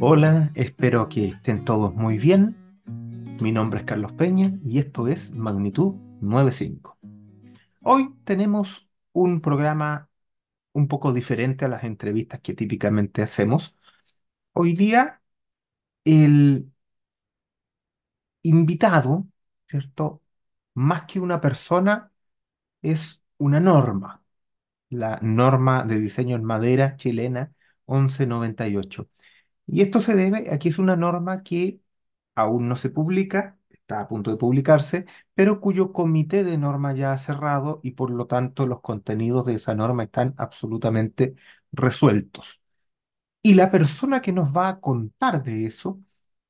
Hola, espero que estén todos muy bien. Mi nombre es Carlos Peña y esto es Magnitud 95. Hoy tenemos un programa un poco diferente a las entrevistas que típicamente hacemos. Hoy día el invitado, ¿cierto? Más que una persona, es una norma, la norma de diseño en madera chilena 1198. Y esto se debe aquí es una norma que aún no se publica, está a punto de publicarse, pero cuyo comité de norma ya ha cerrado y por lo tanto los contenidos de esa norma están absolutamente resueltos. Y la persona que nos va a contar de eso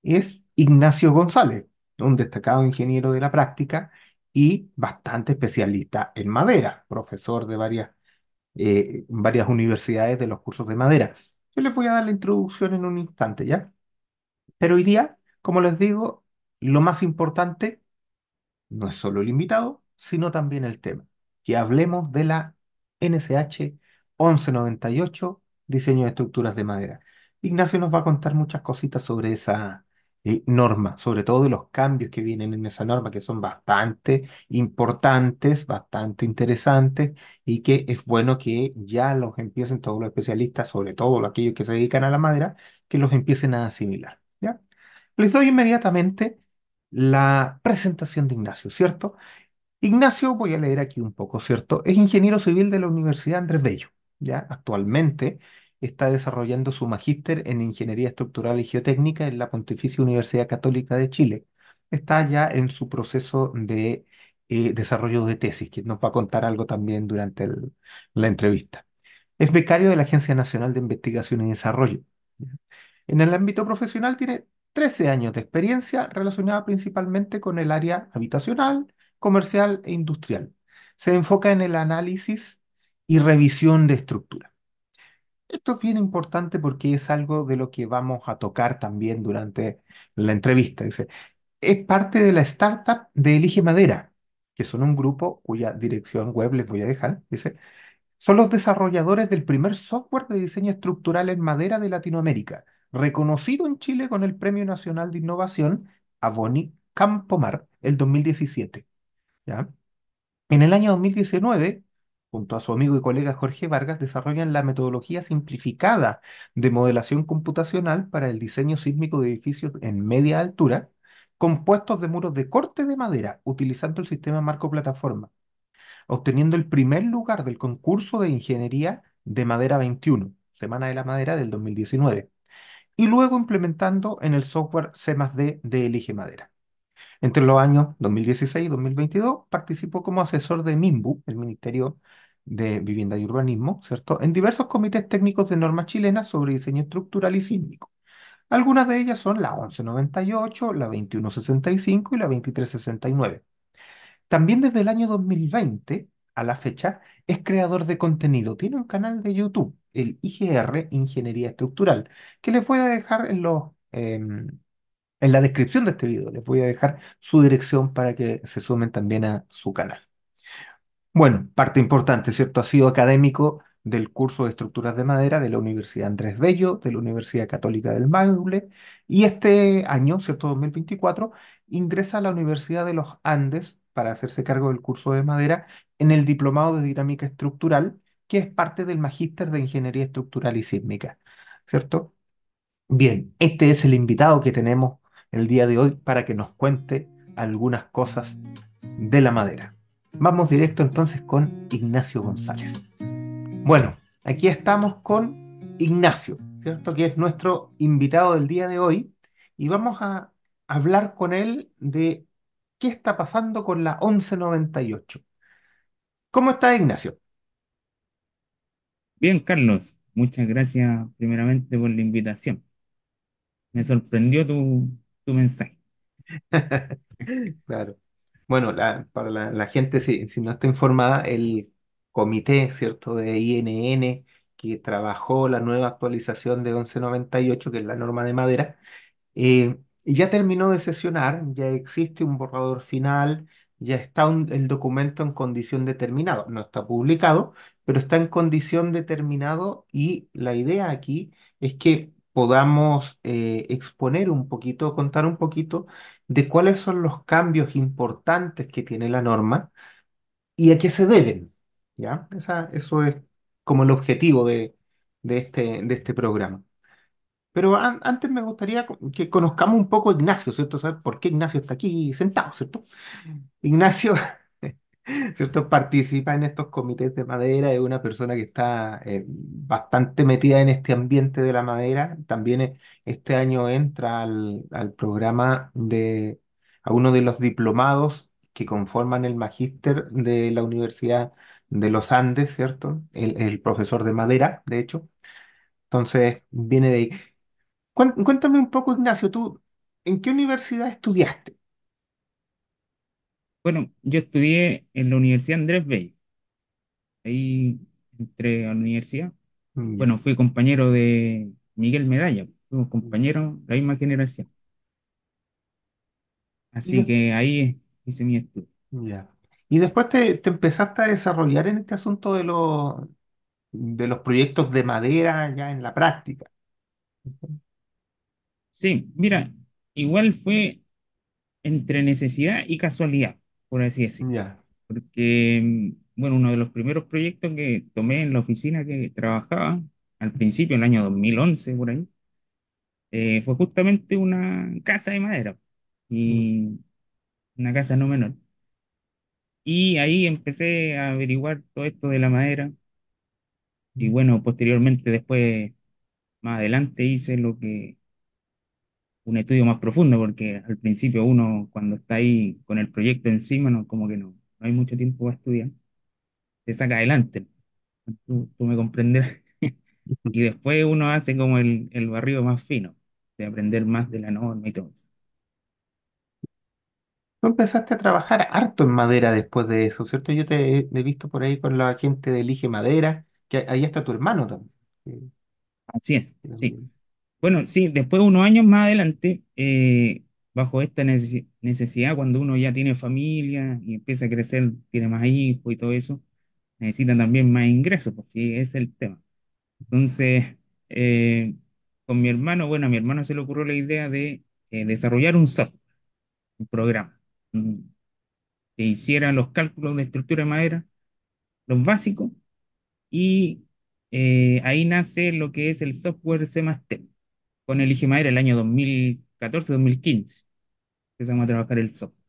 es Ignacio González, un destacado ingeniero de la práctica y bastante especialista en madera, profesor de varias, eh, varias universidades de los cursos de madera. Yo les voy a dar la introducción en un instante, ¿ya? Pero hoy día, como les digo, lo más importante no es solo el invitado, sino también el tema. Que hablemos de la NSH 1198, diseño de estructuras de madera. Ignacio nos va a contar muchas cositas sobre esa eh, norma, sobre todo los cambios que vienen en esa norma, que son bastante importantes, bastante interesantes, y que es bueno que ya los empiecen todos los especialistas, sobre todo aquellos que se dedican a la madera, que los empiecen a asimilar. ¿ya? Les doy inmediatamente la presentación de Ignacio, ¿cierto? Ignacio, voy a leer aquí un poco, ¿cierto? Es ingeniero civil de la Universidad Andrés Bello, ¿ya? Actualmente está desarrollando su magíster en Ingeniería Estructural y Geotécnica en la Pontificia Universidad Católica de Chile. Está ya en su proceso de eh, desarrollo de tesis, que nos va a contar algo también durante la entrevista. Es becario de la Agencia Nacional de Investigación y Desarrollo. En el ámbito profesional tiene 13 años de experiencia relacionada principalmente con el área habitacional, comercial e industrial. Se enfoca en el análisis y revisión de estructuras. Esto es bien importante porque es algo de lo que vamos a tocar también durante la entrevista. Dice, es parte de la startup de Elige Madera, que son un grupo cuya dirección web les voy a dejar. Dice, son los desarrolladores del primer software de diseño estructural en madera de Latinoamérica, reconocido en Chile con el Premio Nacional de Innovación Avoni Campomar el 2017. ¿ya? En el año 2019 junto a su amigo y colega Jorge Vargas, desarrollan la metodología simplificada de modelación computacional para el diseño sísmico de edificios en media altura, compuestos de muros de corte de madera, utilizando el sistema marco plataforma, obteniendo el primer lugar del concurso de ingeniería de madera 21, Semana de la Madera del 2019, y luego implementando en el software C+D de Elige Madera. Entre los años 2016 y 2022 participó como asesor de MIMBU, el Ministerio de Vivienda y Urbanismo, ¿cierto? En diversos comités técnicos de normas chilenas sobre diseño estructural y sísmico. Algunas de ellas son la 1198, la 2165 y la 2369. También desde el año 2020 a la fecha es creador de contenido. Tiene un canal de YouTube, el IGR Ingeniería Estructural, que les voy a dejar en los... Em, en la descripción de este video les voy a dejar su dirección para que se sumen también a su canal. Bueno, parte importante, ¿cierto? Ha sido académico del curso de estructuras de madera de la Universidad Andrés Bello, de la Universidad Católica del Maule, y este año, ¿cierto? 2024, ingresa a la Universidad de los Andes para hacerse cargo del curso de madera en el Diplomado de Dinámica Estructural, que es parte del Magíster de Ingeniería Estructural y Sísmica, ¿cierto? Bien, este es el invitado que tenemos el día de hoy para que nos cuente algunas cosas de la madera. Vamos directo entonces con Ignacio González. Bueno, aquí estamos con Ignacio, ¿cierto? Que es nuestro invitado del día de hoy y vamos a hablar con él de qué está pasando con la 1198. ¿Cómo está Ignacio? Bien, Carlos, muchas gracias primeramente por la invitación. Me sorprendió tu, tu mensaje. Claro. Bueno, para la, gente, si, no está informada, el comité, ¿cierto?, de INN que trabajó la nueva actualización de 1198, que es la norma de madera, eh, ya terminó de sesionar, ya existe un borrador final, ya está el documento en condición determinado, no está publicado, pero está en condición determinada y la idea aquí es que podamos eh, exponer un poquito, contar un poquito de cuáles son los cambios importantes que tiene la norma y a qué se deben. ¿ya? eso es como el objetivo de, este, este, programa. Pero antes me gustaría que conozcamos un poco Ignacio, ¿cierto? por qué Ignacio está aquí sentado, ¿cierto? Mm. Ignacio ¿cierto? Participa en estos comités de madera, es una persona que está eh, bastante metida en este ambiente de la madera. También eh, este año entra al, programa de a uno de los diplomados que conforman el magíster de la Universidad de los Andes, ¿cierto? El, el profesor de madera, de hecho. Entonces, viene de ahí. Cuéntame un poco, Ignacio, tú, ¿en qué universidad estudiaste? Bueno, yo estudié en la Universidad Andrés Bello. Ahí entré a la universidad. Bueno, fui compañero de Miguel Medalla. compañero de la misma generación. Así que ahí hice mi estudio. ya. Y después te, empezaste a desarrollar en este asunto de los, de los proyectos de madera ya en la práctica. Sí, mira, igual fue entre necesidad y casualidad por así decirlo. Ya, Porque, mm, bueno, uno de los primeros proyectos que tomé en la oficina que trabajaba, al principio, en el año 2011, por ahí, eh, fue justamente una casa de madera. Y una casa no menor. Y ahí empecé a averiguar todo esto de la madera. Y bueno, posteriormente, después, más adelante, hice lo que un estudio más profundo, porque al principio uno, cuando está ahí con el proyecto encima, no, como que no, no hay mucho tiempo para estudiar, se saca adelante. Tú, me comprendes y después uno hace como el, el barrio más fino, de aprender más de la norma y todo eso. Tú empezaste a trabajar harto en madera después de eso, ¿cierto? Yo te he, he visto por ahí con la gente de Elige Madera, que ahí está tu hermano también. Así es, sí. Bueno, sí, después unos años más adelante, eh, bajo esta necesidad, cuando uno ya tiene familia y empieza a crecer, tiene más hijos y todo eso, necesitan también más ingresos, pues sí, es el tema. Entonces, eh, con mi hermano, bueno, a mi hermano se le ocurrió la idea de eh, desarrollar un software, un programa, que hiciera los cálculos de estructura de madera, los básicos, y ahí nace lo que es el software C++ con el IGMAER el año 2014-2015. Empezamos a trabajar el software.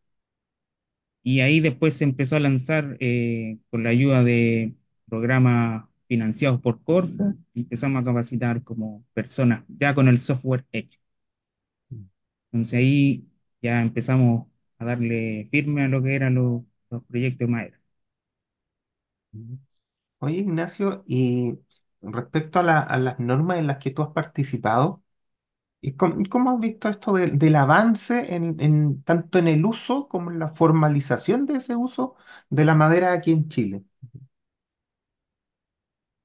Y ahí después se empezó a lanzar eh, con la ayuda de programas financiados por Corfo, empezamos a capacitar como personas ya con el software hecho. Entonces ahí ya empezamos a darle firme a lo que eran los, los proyectos Maera. Oye, Ignacio, y respecto a, las normas en las que tú has participado, ¿Y cómo, has visto esto del avance en, tanto en el uso como en la formalización de ese uso de la madera aquí en Chile?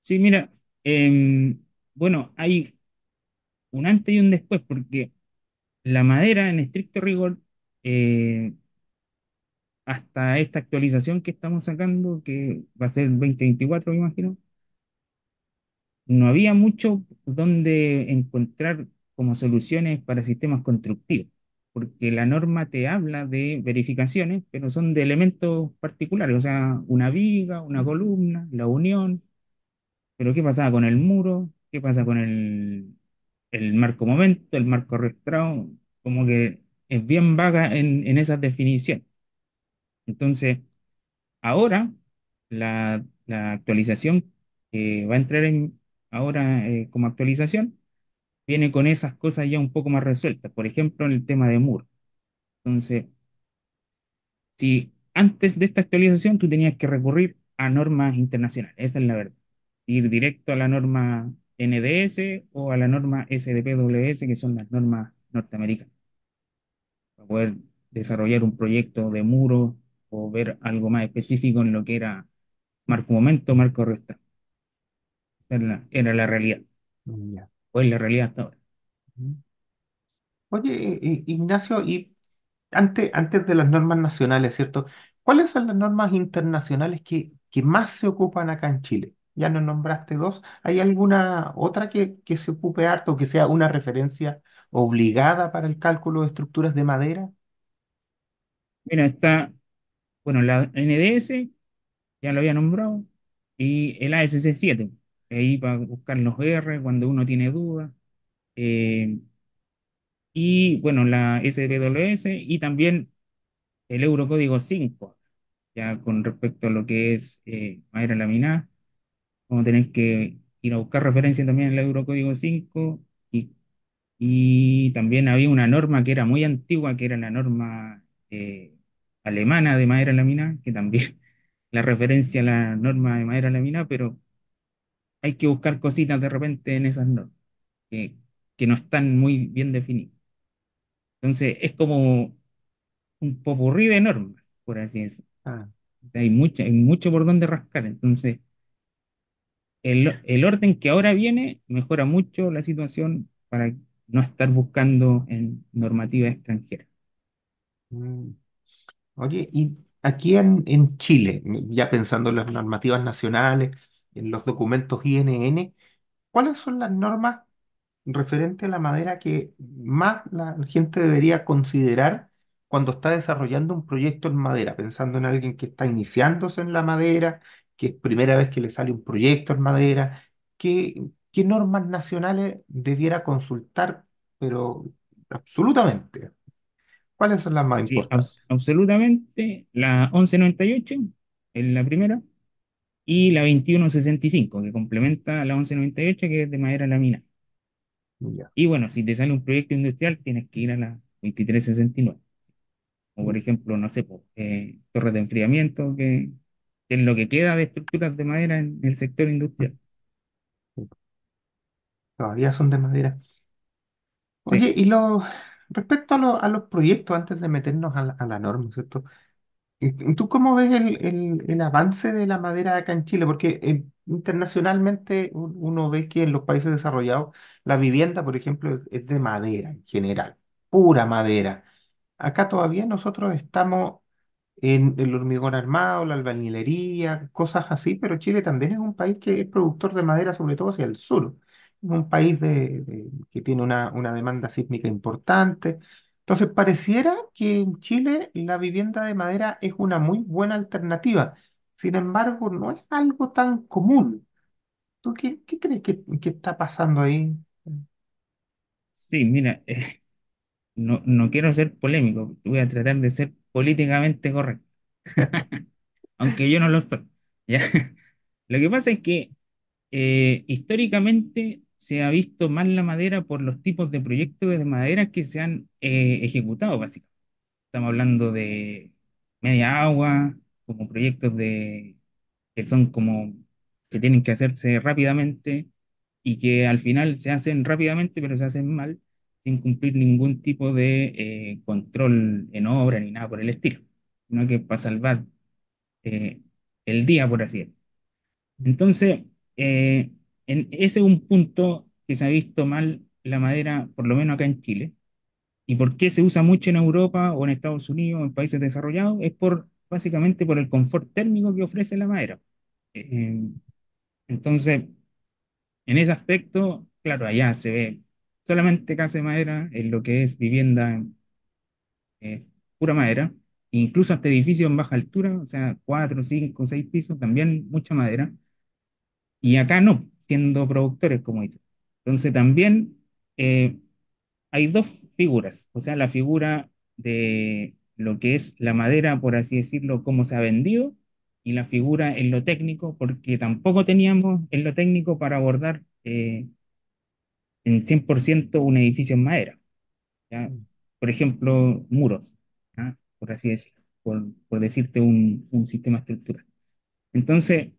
Sí, mira, em, bueno, hay un antes y un después, porque la madera, en estricto rigor, eh, hasta esta actualización que estamos sacando, que va a ser el 2024, me imagino, no había mucho donde encontrar como soluciones para sistemas constructivos, porque la norma te habla de verificaciones, pero son de elementos particulares, o sea, una viga, una columna, la unión, pero ¿qué pasaba con el muro? ¿Qué pasa con el, marco momento, el marco registrado? Como que es bien vaga en, en esas definiciones. Entonces, ahora la, actualización que va a entrar en, ahora eh, como actualización viene con esas cosas ya un poco más resueltas. Por ejemplo, en el tema de Muro. Entonces, si antes de esta actualización tú tenías que recurrir a normas internacionales, esa es la verdad. Ir directo a la norma NDS o a la norma SDPWS, que son las normas norteamericanas, para poder desarrollar un proyecto de muro o ver algo más específico en lo que era marco momento, marco resta. Era la, era la realidad o la realidad todavía Oye, Ignacio, y antes, antes de las normas nacionales, ¿cierto? ¿Cuáles son las normas internacionales que, que más se ocupan acá en Chile? Ya nos nombraste dos. ¿Hay alguna otra que, que se ocupe harto, que sea una referencia obligada para el cálculo de estructuras de madera? Mira, está, bueno, la NDS, ya lo había nombrado, y el ASC 7 ahí e para buscar los R cuando uno tiene dudas. Eh, y bueno, la SPWS y también el Eurocódigo 5, ya con respecto a lo que es eh, madera laminada. como a que ir a buscar referencia también en el Eurocódigo 5 y, y también había una norma que era muy antigua, que era la norma eh, alemana de madera laminada, que también la referencia a la norma de madera laminada, pero hay que buscar cositas de repente en esas normas que, que no están muy bien definidas. Entonces, es como un popurrí de normas, por así decirlo. Ah. hay, mucho, hay mucho por donde rascar. Entonces, el, el, orden que ahora viene mejora mucho la situación para no estar buscando en normativa extranjeras. Mm. Oye, y aquí en, en Chile, ya pensando en las normativas nacionales, en los documentos INN, ¿cuáles son las normas referentes a la madera que más la gente debería considerar cuando está desarrollando un proyecto en madera, pensando en alguien que está iniciándose en la madera, que es primera vez que le sale un proyecto en madera, ¿qué, qué normas nacionales debiera consultar, pero absolutamente? ¿Cuáles son las más importantes? absolutamente, la 1198 en la primera, y la 2165, que complementa a la 1198, que es de madera laminada. Y bueno, si te sale un proyecto industrial, tienes que ir a la 2369. O por ejemplo, no sé, eh, torres de enfriamiento, que, es lo que queda de estructuras de madera en el sector industrial. Todavía son de madera. Oye, y lo, respecto a, a los proyectos, antes de meternos a la norma, ¿cierto? ¿Tú cómo ves el, el, el avance de la madera acá en Chile? Porque eh, internacionalmente uno ve que en los países desarrollados la vivienda, por ejemplo, es, de madera en general, pura madera. Acá todavía nosotros estamos en el hormigón armado, la albañilería, cosas así, pero Chile también es un país que es productor de madera, sobre todo hacia el sur. Es un país de- que tiene una, una demanda sísmica importante. Entonces, pareciera que en Chile la vivienda de madera es una muy buena alternativa. Sin embargo, no es algo tan común. ¿Tú qué, qué crees que, que está pasando ahí? Sí, mira, eh, no, no quiero ser polémico, voy a tratar de ser políticamente correcto, aunque yo no lo estoy. ¿ya? Lo que pasa es que eh, históricamente se ha visto más la madera por los tipos de proyectos de madera que se han eh, ejecutado, básicamente. Estamos hablando de media agua, como proyectos de, que son como que tienen que hacerse rápidamente y que al final se hacen rápidamente, pero se hacen mal, sin cumplir ningún tipo de eh, control en obra ni nada por el estilo, sino que para salvar eh, el día, por así decirlo. Entonces, eh, en ese es un punto que se ha visto mal la madera, por lo menos acá en Chile. ¿Y por qué se usa mucho en Europa o en Estados Unidos o en países desarrollados? Es por básicamente por el confort térmico que ofrece la madera. Eh, eh, entonces, en ese aspecto, claro, allá se ve solamente casa de madera en lo que es vivienda eh, pura madera, incluso hasta edificios en baja altura, o sea, cuatro, cinco, seis pisos, también mucha madera. Y acá no, siendo productores, como dice. Entonces también eh, hay dos figuras, o sea, la figura de lo que es la madera, por así decirlo, cómo se ha vendido, y la figura en lo técnico, porque tampoco teníamos en lo técnico para abordar eh, en 100% un edificio en madera. Mm. Por ejemplo, muros, por así decirlo, por, por decirte un, un sistema estructural. Entonces,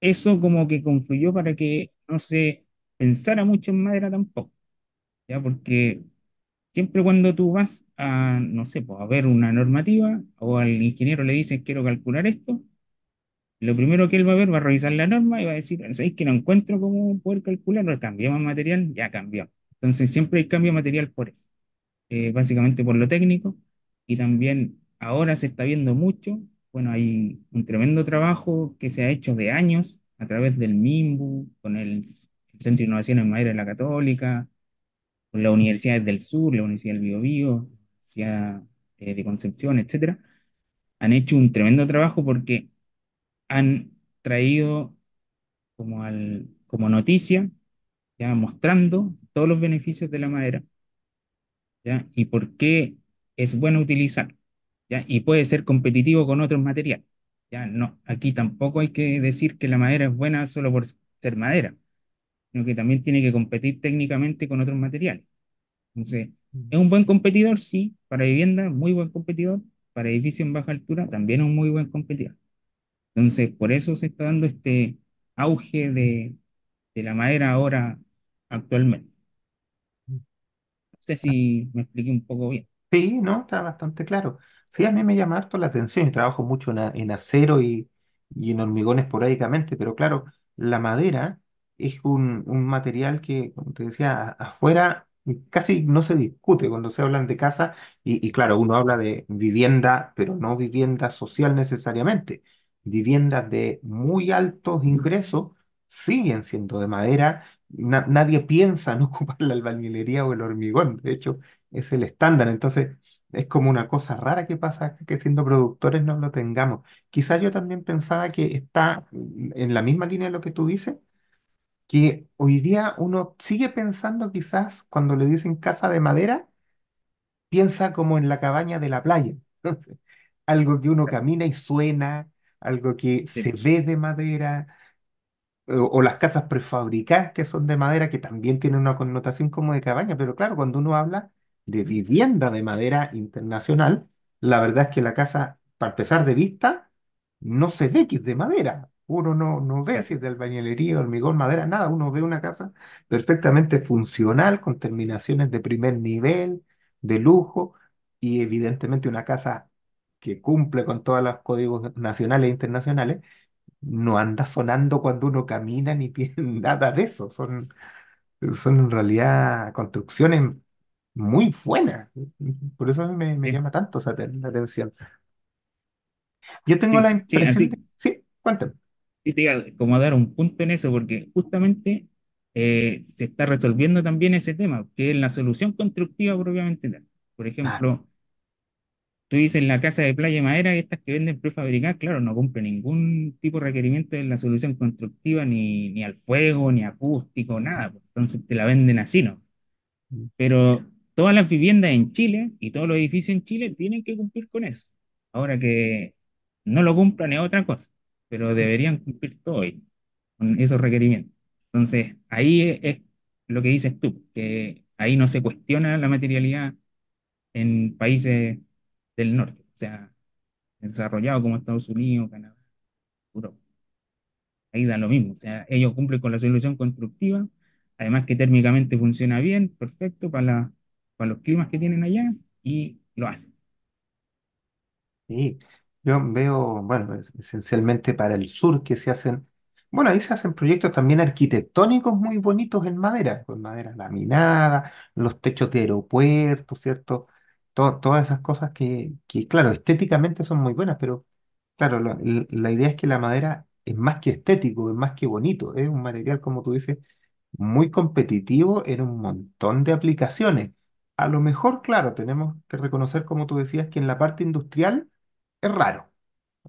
eso como que confluyó para que no se pensara mucho en madera tampoco, ¿ya? Porque siempre cuando tú vas a, no sé, pues a ver una normativa o al ingeniero le dices quiero calcular esto, lo primero que él va a ver va a revisar la norma y va a decir, ¿sabéis que no encuentro cómo poder calcularlo? Cambiamos material, ya cambió. Entonces siempre hay cambio material por eso, eh, básicamente por lo técnico y también ahora se está viendo mucho bueno, hay un tremendo trabajo que se ha hecho de años a través del MIMBU, con el, Centro de Innovación en Madera de la Católica, con las universidades del sur, la Universidad del Biobío, Universidad eh, de Concepción, etcétera, han hecho un tremendo trabajo porque han traído como, al, como noticia, ya mostrando todos los beneficios de la madera, ¿ya? y por qué es bueno utilizar y puede ser competitivo con otros materiales. ¿ya? No, aquí tampoco hay que decir que la madera es buena solo por ser madera, sino que también tiene que competir técnicamente con otros materiales. Entonces, mm. es un buen competidor, sí, para vivienda, muy buen competidor, para edificio en baja altura, también es un muy buen competidor. Entonces, por eso se está dando este auge de, de la madera ahora actualmente. Mm. No sé si me expliqué un poco bien. Sí, no, está bastante claro. Sí, a mí me llama harto la atención y trabajo mucho en, acero y, en hormigón esporádicamente, pero claro, la madera es un, material que, como te decía, afuera casi no se discute cuando se hablan de casa y, claro, uno habla de vivienda, pero no vivienda social necesariamente. Viviendas de muy altos ingresos siguen siendo de madera. nadie piensa en ocupar la albañilería o el hormigón, de hecho, es el estándar. Entonces... Es como una cosa rara que pasa que siendo productores no lo tengamos. Quizás yo también pensaba que está en la misma línea de lo que tú dices, que hoy día uno sigue pensando quizás cuando le dicen casa de madera, piensa como en la cabaña de la playa. algo que uno camina y suena, algo que se pues. ve de madera, o las casas prefabricadas que son de madera, que también tienen una connotación como de cabaña, pero claro, cuando uno habla de vivienda de madera internacional, la verdad es que la casa, para empezar de vista, no se ve que es de madera. Uno no, no ve si es de albañilería, hormigón, madera, nada. Uno ve una casa perfectamente funcional, con terminaciones de primer nivel, de lujo, y evidentemente una casa que cumple con todos los códigos nacionales e internacionales, no anda sonando cuando uno camina ni tiene nada de eso. Son, son en realidad construcciones muy buena. Por eso me, llama tanto la atención. Yo tengo la impresión Sí, cuéntame. te como dar un punto en eso, porque justamente eh, se está resolviendo también ese tema, que es la solución constructiva propiamente Por ejemplo, tú dices la casa de playa de madera estas que venden prefabricadas, claro, no cumple ningún tipo de requerimiento de la solución constructiva, ni, ni al fuego, ni acústico, nada. Pues, entonces te la venden así, ¿no? Mm. Pero todas las viviendas en Chile y todos los edificios en Chile tienen que cumplir con eso. Ahora que no lo cumplan es otra cosa, pero deberían cumplir todo con esos requerimientos. Entonces, ahí es, es lo que dices tú, que ahí no se cuestiona la materialidad en países del norte, o sea, desarrollados como Estados Unidos, Canadá, Europa. Ahí da lo mismo, o sea, ellos cumplen con la solución constructiva, además que térmicamente funciona bien, perfecto para la con los climas que tienen allá y lo hacen. Sí, yo veo, bueno, esencialmente para el sur que se hacen, bueno, ahí se hacen proyectos también arquitectónicos muy bonitos en madera, con madera laminada, los techos de aeropuertos, ¿cierto? todas esas cosas que, claro, estéticamente son muy buenas, pero claro, la idea es que la madera es más que estético, es más que bonito, es un material, como tú dices, muy competitivo en un montón de aplicaciones a lo mejor, claro, tenemos que reconocer, como tú decías, que en la parte industrial es raro.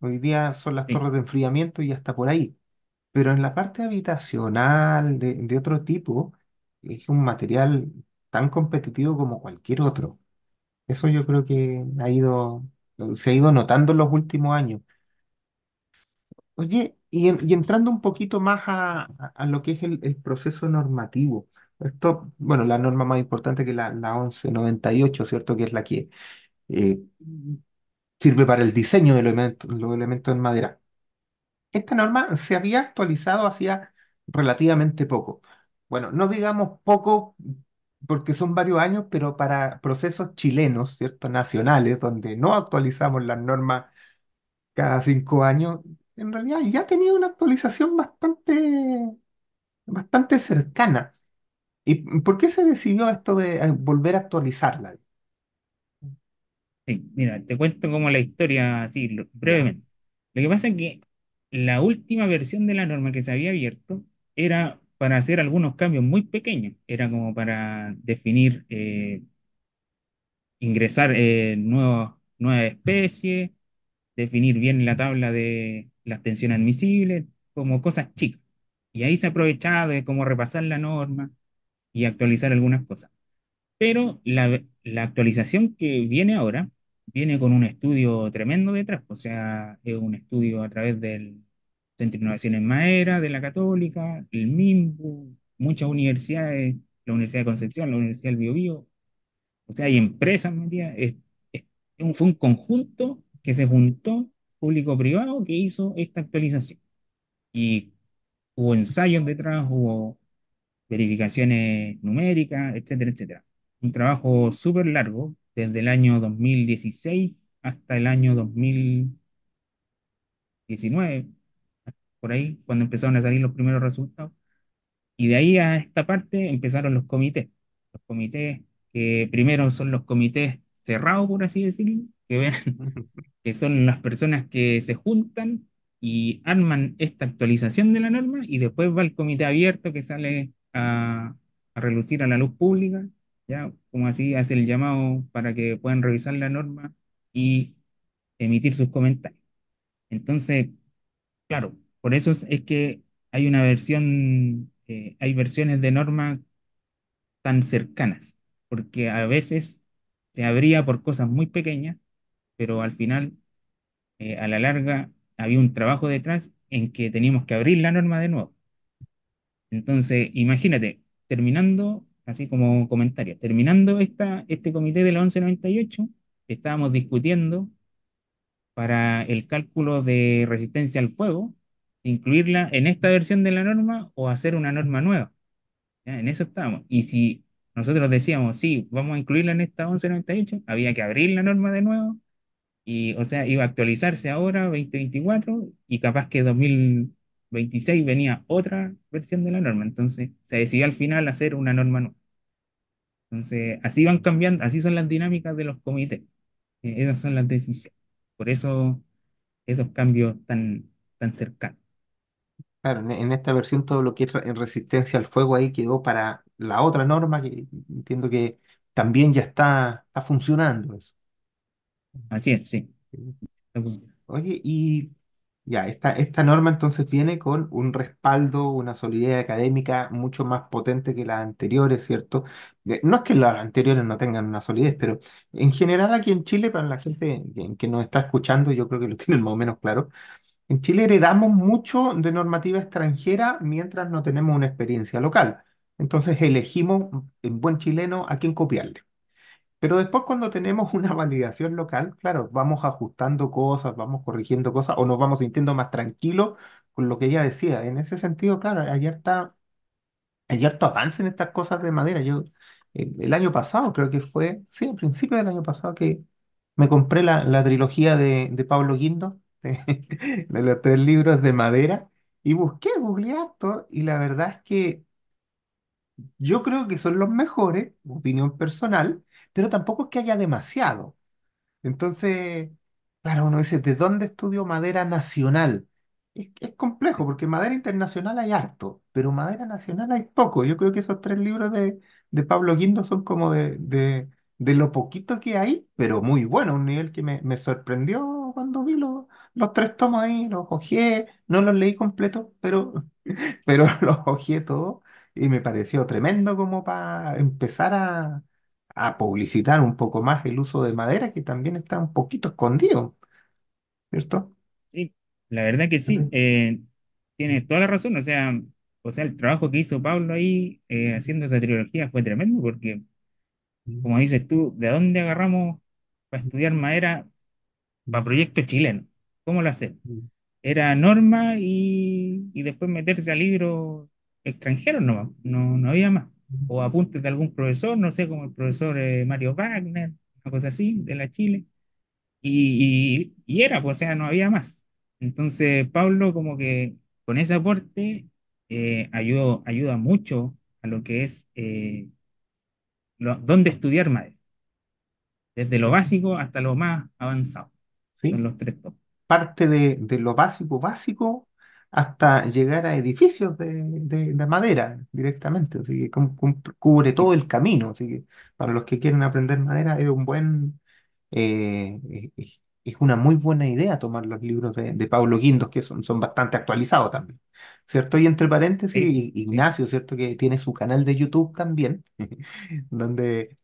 Hoy día son las torres de enfriamiento y hasta por ahí. Pero en la parte habitacional, de, otro tipo, es un material tan competitivo como cualquier otro. Eso yo creo que ha ido, se ha ido notando en los últimos años. Oye, y, entrando un poquito más a, lo que es el proceso normativo, esto, bueno, la norma más importante que la, la 1198, ¿cierto? Que es la que eh, sirve para el diseño de los elementos, los elementos en madera. Esta norma se había actualizado hacía relativamente poco. Bueno, no digamos poco porque son varios años, pero para procesos chilenos, ¿cierto? Nacionales, donde no actualizamos las normas cada cinco años, en realidad ya ha tenido una actualización bastante, bastante cercana. ¿Y por qué se decidió esto de eh, volver a actualizarla? Sí, mira, te cuento como la historia, así, brevemente. Lo que pasa es que la última versión de la norma que se había abierto era para hacer algunos cambios muy pequeños. Era como para definir, eh, ingresar eh, nuevas especies, definir bien la tabla de las tensiones admisibles, como cosas chicas. Y ahí se aprovechaba de cómo repasar la norma, y actualizar algunas cosas. Pero la, la actualización que viene ahora viene con un estudio tremendo detrás, o sea, es un estudio a través del Centro de Innovación en madera de la Católica, el MIMBU, muchas universidades, la Universidad de Concepción, la Universidad del Biobío, o sea, hay empresas es, fue un conjunto que se juntó público-privado que hizo esta actualización. Y hubo ensayos detrás, hubo verificaciones numéricas, etcétera, etcétera. Un trabajo súper largo, desde el año 2016 hasta el año 2019, por ahí, cuando empezaron a salir los primeros resultados. Y de ahí a esta parte empezaron los comités. Los comités que primero son los comités cerrados, por así decirlo, que ven que son las personas que se juntan y arman esta actualización de la norma y después va el comité abierto que sale a, relucir a la luz pública, ¿ya? Como así hace el llamado para que puedan revisar la norma y emitir sus comentarios. Entonces, claro, por eso es que hay una versión, eh, hay versiones de norma tan cercanas, porque a veces se abría por cosas muy pequeñas, pero al final, eh, a la larga, había un trabajo detrás en que teníamos que abrir la norma de nuevo. Entonces, imagínate, terminando, así como comentario, terminando esta, este comité de la 1198, estábamos discutiendo para el cálculo de resistencia al fuego, incluirla en esta versión de la norma o hacer una norma nueva. En eso estábamos. Y si nosotros decíamos, sí, vamos a incluirla en esta 1198, había que abrir la norma de nuevo, y o sea, iba a actualizarse ahora, 2024, y capaz que 2000, 26 venía otra versión de la norma, entonces se decidió al final hacer una norma nueva. Entonces, así van cambiando, así son las dinámicas de los comités, eh, esas son las decisiones, por eso esos cambios tan, tan cercanos. Claro, en, esta versión todo lo que es resistencia al fuego ahí quedó para la otra norma que entiendo que también ya está, está funcionando eso. Así es, sí. Oye, y ya, esta, norma entonces viene con un respaldo, una solidez académica mucho más potente que las anteriores, ¿cierto? No es que las anteriores no tengan una solidez, pero en general aquí en Chile, para la gente que, que nos está escuchando, yo creo que lo tienen más o menos claro, en Chile heredamos mucho de normativa extranjera mientras no tenemos una experiencia local. Entonces elegimos en buen chileno a quién copiarle. Pero después cuando tenemos una validación local, claro, vamos ajustando cosas, vamos corrigiendo cosas o nos vamos sintiendo más tranquilos con lo que ella decía. En ese sentido, claro, hay harta, harto avance en estas cosas de madera. Yo el año pasado creo que fue, sí, al principio del año pasado que me compré la, la trilogía de, de Pablo Guindo, de, los tres libros de madera, y busqué, googleé harto, y la verdad es que yo creo que son los mejores, opinión personal, pero tampoco es que haya demasiado. Entonces, claro, uno dice, ¿de dónde estudio madera nacional? Es, es complejo, porque madera internacional hay harto, pero madera nacional hay poco. Yo creo que esos tres libros de, de Pablo Guindo son como de, de, de lo poquito que hay, pero muy bueno, un nivel que me, me sorprendió cuando vi los, los tres tomos ahí, los hojeé, no los leí completos, pero, pero los hojeé todos y me pareció tremendo como para empezar a, publicitar un poco más el uso de madera, que también está un poquito escondido, ¿cierto? Sí, la verdad que sí, tiene eh, tienes toda la razón, o sea, o el trabajo que hizo Pablo ahí eh, haciendo esa trilogía fue tremendo, porque, como dices tú, ¿de dónde agarramos para estudiar madera para proyecto chileno ¿Cómo lo hacemos Era norma y, y después meterse al libro extranjeros no no, no había más. O apuntes de algún profesor, no sé, como el profesor eh, Mario Wagner, una cosa así, de la Chile. Y, y, era, pues, o sea, no había más. Entonces, Pablo como que con ese aporte eh, ayudó, ayuda mucho a lo que es eh, lo, dónde estudiar maestro. Desde lo básico hasta lo más avanzado. ¿Sí? en los tres top. Parte de, de, lo básico, básico, hasta llegar a edificios de, de, madera directamente, así que cubre todo el camino, así que para los que quieren aprender madera es un buen, eh, es una muy buena idea tomar los libros de, de Pablo Guindos, que son, son bastante actualizados también, ¿cierto? Y entre paréntesis, Ignacio, ¿cierto? Que tiene su canal de YouTube también, donde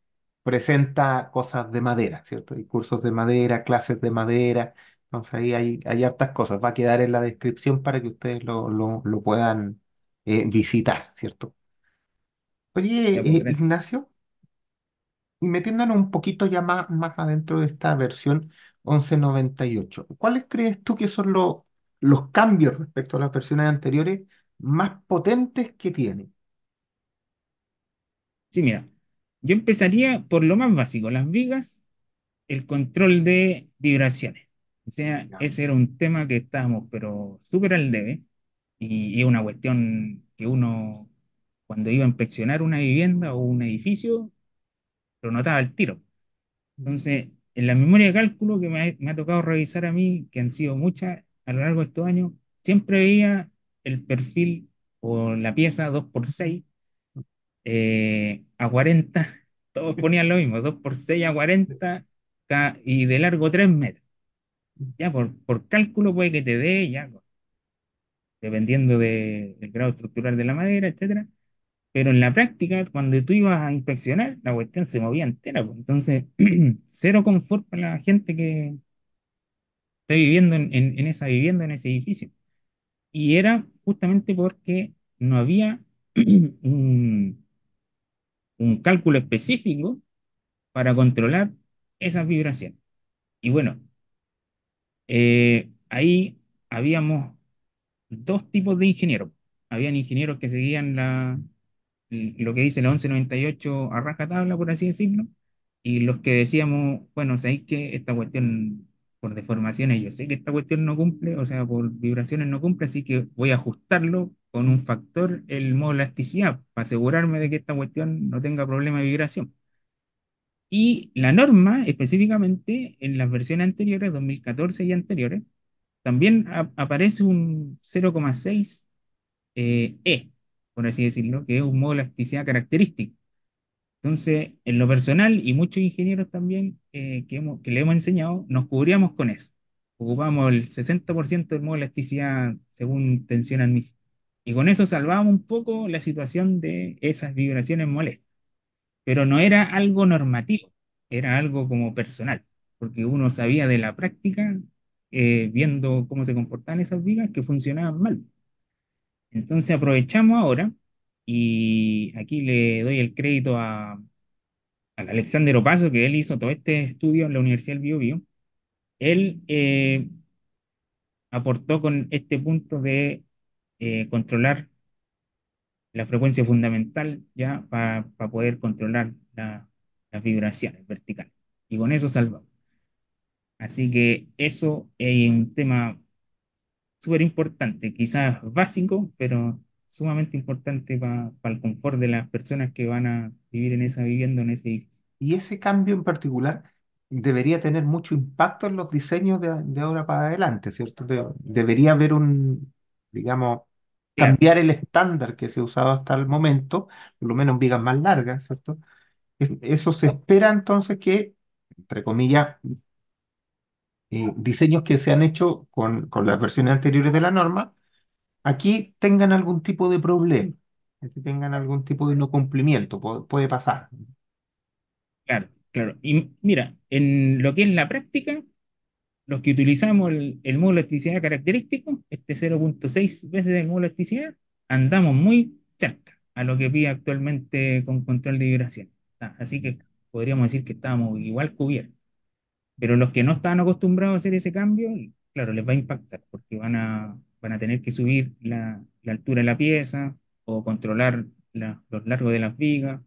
presenta cosas de madera, ¿cierto? Hay cursos de madera, clases de madera, entonces ahí hay, hartas cosas. Va a quedar en la descripción para que ustedes lo, lo, puedan eh, visitar, ¿cierto? Oye, pues, eh, Ignacio, y metiéndonos un poquito ya más, más adentro de esta versión 1198, ¿cuáles crees tú que son los cambios respecto a las versiones anteriores más potentes que tiene? Sí, mira, yo empezaría por lo más básico, las vigas, el control de vibraciones. O sea, ese era un tema que estábamos, pero súper al debe. Y, es una cuestión que uno, cuando iba a inspeccionar una vivienda o un edificio, lo notaba al tiro. Entonces, en la memoria de cálculo que me ha, tocado revisar a mí, que han sido muchas a lo largo de estos años, siempre veía el perfil o la pieza 2x6 eh, a 40. Todos ponían lo mismo, 2x6 a 40 y de largo 3 metros ya por, por cálculo puede que te dé, ya, dependiendo del grado estructural de la madera, etcétera. Pero en la práctica, cuando tú ibas a inspeccionar, la cuestión se movía entera. Pues. Entonces, cero confort para la gente que está viviendo en, esa vivienda, en ese edificio. Y era justamente porque no había un cálculo específico para controlar esas vibraciones. Y bueno, eh, ahí habíamos dos tipos de ingenieros. Habían ingenieros que seguían lo que dice la 1198 a raja tabla, por así decirlo, y los que decíamos, bueno, sabéis que esta cuestión por deformaciones, yo sé que esta cuestión no cumple, o sea, por vibraciones no cumple, así que voy a ajustarlo con un factor, el modo elasticidad, para asegurarme de que esta cuestión no tenga problema de vibración. Y la norma, específicamente en las versiones anteriores, 2014 y anteriores, también aparece un 0,6 eh, E, por así decirlo, que es un modo de elasticidad característico. Entonces, en lo personal y muchos ingenieros también eh, que, que le hemos enseñado, nos cubríamos con eso. Ocupamos el 60% del modo de elasticidad según tensión admisible. Y con eso salvábamos un poco la situación de esas vibraciones molestas pero no era algo normativo, era algo como personal, porque uno sabía de la práctica, eh, viendo cómo se comportaban esas vigas, que funcionaban mal. Entonces aprovechamos ahora, y aquí le doy el crédito a, al Alexander Opaso, que él hizo todo este estudio en la Universidad del Bio, Él eh, aportó con este punto de eh, controlar la frecuencia fundamental ya para poder controlar las vibraciones verticales. Y con eso salvamos. Así que eso es un tema súper importante, quizás básico, pero sumamente importante para el confort de las personas que van a vivir en esa vivienda, en ese edificio. Y ese cambio en particular debería tener mucho impacto en los diseños de, ahora para adelante, ¿cierto? debería haber un, digamos, cambiar el estándar que se usado hasta el momento, por lo menos en vigas más largas, ¿cierto? Eso se espera entonces que, entre comillas, eh, diseños que se han hecho con, con, las versiones anteriores de la norma, aquí tengan algún tipo de problema, aquí tengan algún tipo de no cumplimiento, puede, pasar. Claro, claro. Y mira, en lo que es la práctica, los que utilizamos el, el módulo de elasticidad característico, este 0.6 veces el módulo de elasticidad, andamos muy cerca a lo que pide actualmente con control de vibración. Ah, así que podríamos decir que estamos igual cubiertos. Pero los que no están acostumbrados a hacer ese cambio, claro, les va a impactar porque van a, van a tener que subir la, la altura de la pieza o controlar los largos de las vigas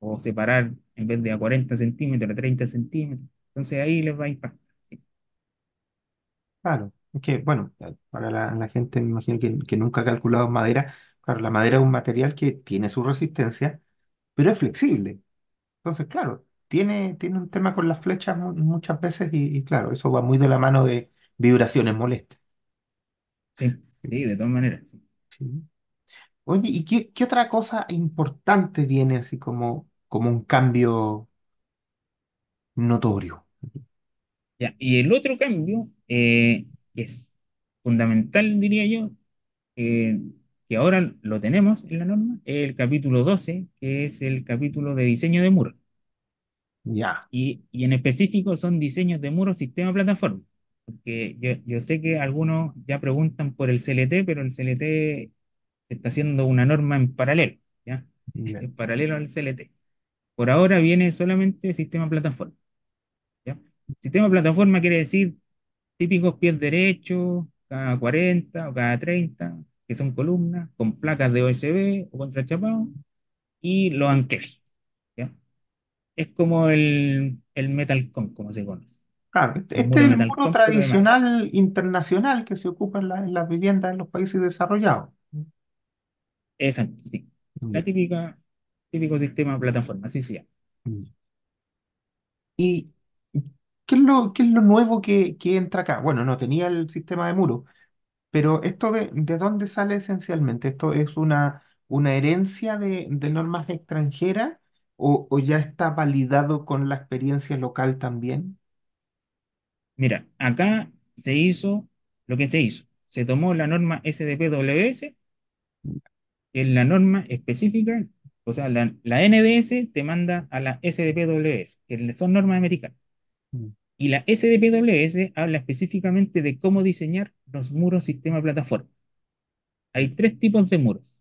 o separar en vez de a 40 centímetros a 30 centímetros. Entonces ahí les va a impactar. Claro, es que, bueno, eh, para la, gente, me imagino que, nunca ha calculado madera, claro, la madera es un material que tiene su resistencia, pero es flexible. Entonces, claro, tiene, tiene un tema con las flechas muchas veces y, claro, eso va muy de la mano de vibraciones molestas. Sí, sí, de todas maneras. Oye, ¿y qué, otra cosa importante viene así como, como un cambio notorio? y el otro cambio eh, es fundamental, diría yo, eh, que ahora lo tenemos en la norma, el capítulo 12, que es el capítulo de diseño de muro Ya. Y, y, en específico son diseños de muros sistema plataforma. Porque yo, sé que algunos ya preguntan por el CLT, pero el CLT se está haciendo una norma en paralelo, ¿ya? En paralelo al CLT. Por ahora viene solamente sistema plataforma. ¿ya? Sistema plataforma quiere decir típicos pies derechos, cada 40 o cada 30, que son columnas, con placas de OSB o contrachapado, y los anclajes. Es como el, el Metal Con, como se conoce. Claro, este es el muro tradicional internacional que se ocupa en, las viviendas en los países desarrollados. Exacto, sí. La típica, típico sistema de plataforma, sí, sí. Y ¿Qué es lo, nuevo que, entra acá? Bueno, no tenía el sistema de muro, pero esto de, dónde sale esencialmente? ¿Esto es una, herencia de, normas extranjeras o, ya está validado con la experiencia local también? Mira, acá se hizo lo que se hizo. Se tomó la norma SDPWS, que es la norma específica, o sea, la NDS te manda a la SDPWS, que son normas americanas. Y la SDPWS habla específicamente de cómo diseñar los muros sistema plataforma. Hay tres tipos de muros.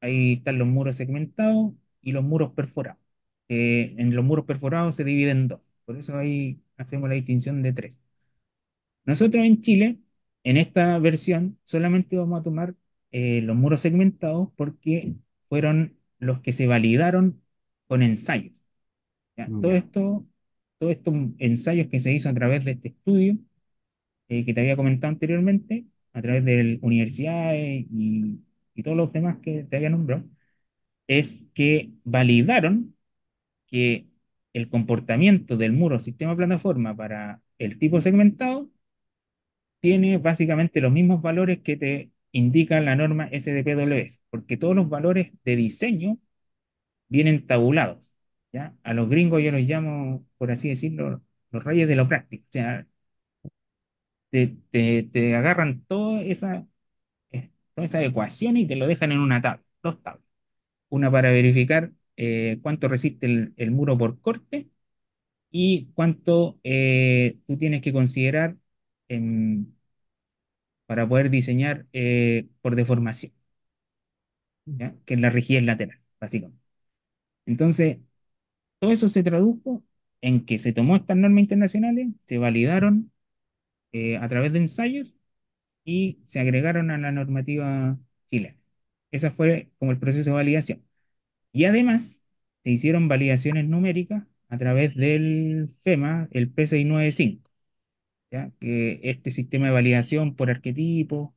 Ahí están los muros segmentados y los muros perforados. Eh, en los muros perforados se dividen en dos. Por eso ahí hacemos la distinción de tres. Nosotros en Chile, en esta versión, solamente vamos a tomar eh, los muros segmentados porque fueron los que se validaron con ensayos. Todo esto todos estos ensayos que se hizo a través de este estudio eh, que te había comentado anteriormente, a través de universidades y, y todos los demás que te había nombrado, es que validaron que el comportamiento del muro sistema plataforma para el tipo segmentado tiene básicamente los mismos valores que te indica la norma SDPWS, porque todos los valores de diseño vienen tabulados. A los gringos yo los llamo, por así decirlo, los reyes de lo práctico. O sea, te, agarran toda esa, eh, esa ecuación y te lo dejan en una tabla, dos tablas. Una para verificar eh, cuánto resiste el, muro por corte y cuánto eh, tú tienes que considerar para poder diseñar por deformación, que es la rigidez lateral, básicamente. Entonces, todo eso se tradujo en que se tomó estas normas internacionales, se validaron eh, a través de ensayos y se agregaron a la normativa chilena. Ese fue como el proceso de validación. Y además se hicieron validaciones numéricas a través del FEMA, el P695, ¿ya? que este sistema de validación por arquetipo,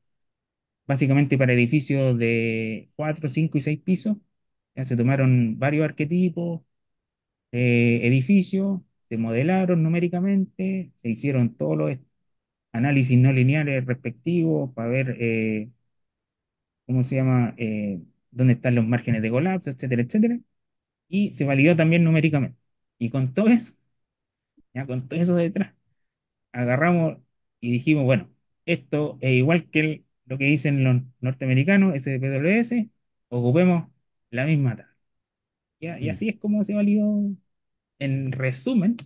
básicamente para edificios de 4, 5 y 6 pisos, ya se tomaron varios arquetipos, eh, edificios, se modelaron numéricamente, se hicieron todos los análisis no lineales respectivos para ver eh, cómo se llama, eh, dónde están los márgenes de colapso, etcétera, etcétera. Y se validó también numéricamente. Y con todo eso, ya con todo eso detrás, agarramos y dijimos, bueno, esto es igual que lo que dicen los norteamericanos, SPWS, ocupemos la misma tasa. Y mm. así es como se validó, en resumen,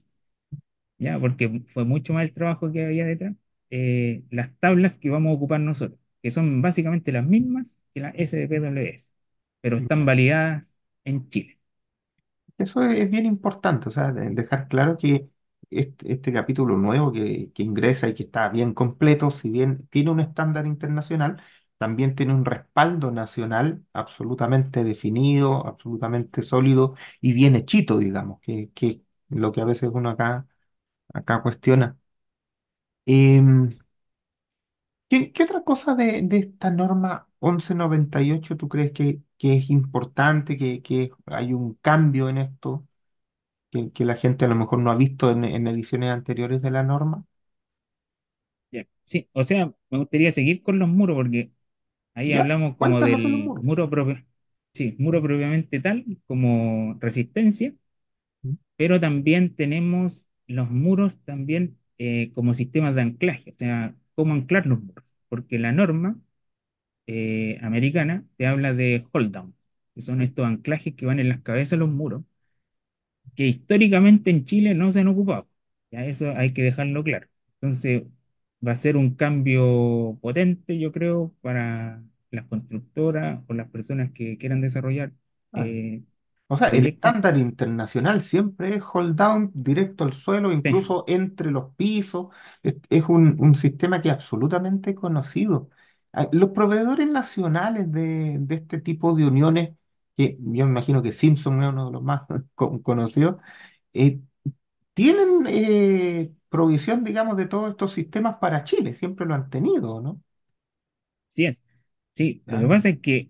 ¿ya? Porque fue mucho más el trabajo que había detrás, eh, las tablas que vamos a ocupar nosotros, que son básicamente las mismas que la SDPWS, pero están mm. validadas en Chile. Eso es bien importante, o sea, dejar claro que este, capítulo nuevo que, que ingresa y que está bien completo, si bien tiene un estándar internacional, también tiene un respaldo nacional absolutamente definido, absolutamente sólido y bien hechito, digamos, que, que lo que a veces uno acá, acá cuestiona. Em, ¿qué, otra cosa de, esta norma 1198 tú crees que, que es importante, que, que hay un cambio en esto, que, la gente a lo mejor no ha visto en, ediciones anteriores de la norma? Sí, o sea, me gustaría seguir con los muros porque Ahí hablamos como del muro, propio, sí, muro propiamente tal, como resistencia, pero también tenemos los muros también eh, como sistemas de anclaje, o sea, cómo anclar los muros, porque la norma eh, americana te habla de hold down, que son estos anclajes que van en las cabezas de los muros, que históricamente en Chile no se han ocupado, ya eso hay que dejarlo claro. Entonces, va a ser un cambio potente, yo creo, para las constructoras o las personas que quieran desarrollar. Eh, o sea, el estándar internacional siempre es hold down directo al suelo, incluso entre los pisos. Es, un, un, sistema que es absolutamente conocido. Ah, los proveedores nacionales de, de, este tipo de uniones, que yo me imagino que Simpson es uno de los más conocidos, eh, tienen eh, provisión, digamos, de todos estos sistemas para Chile, siempre lo han tenido, ¿no? Sí es. Sí, lo que pasa es que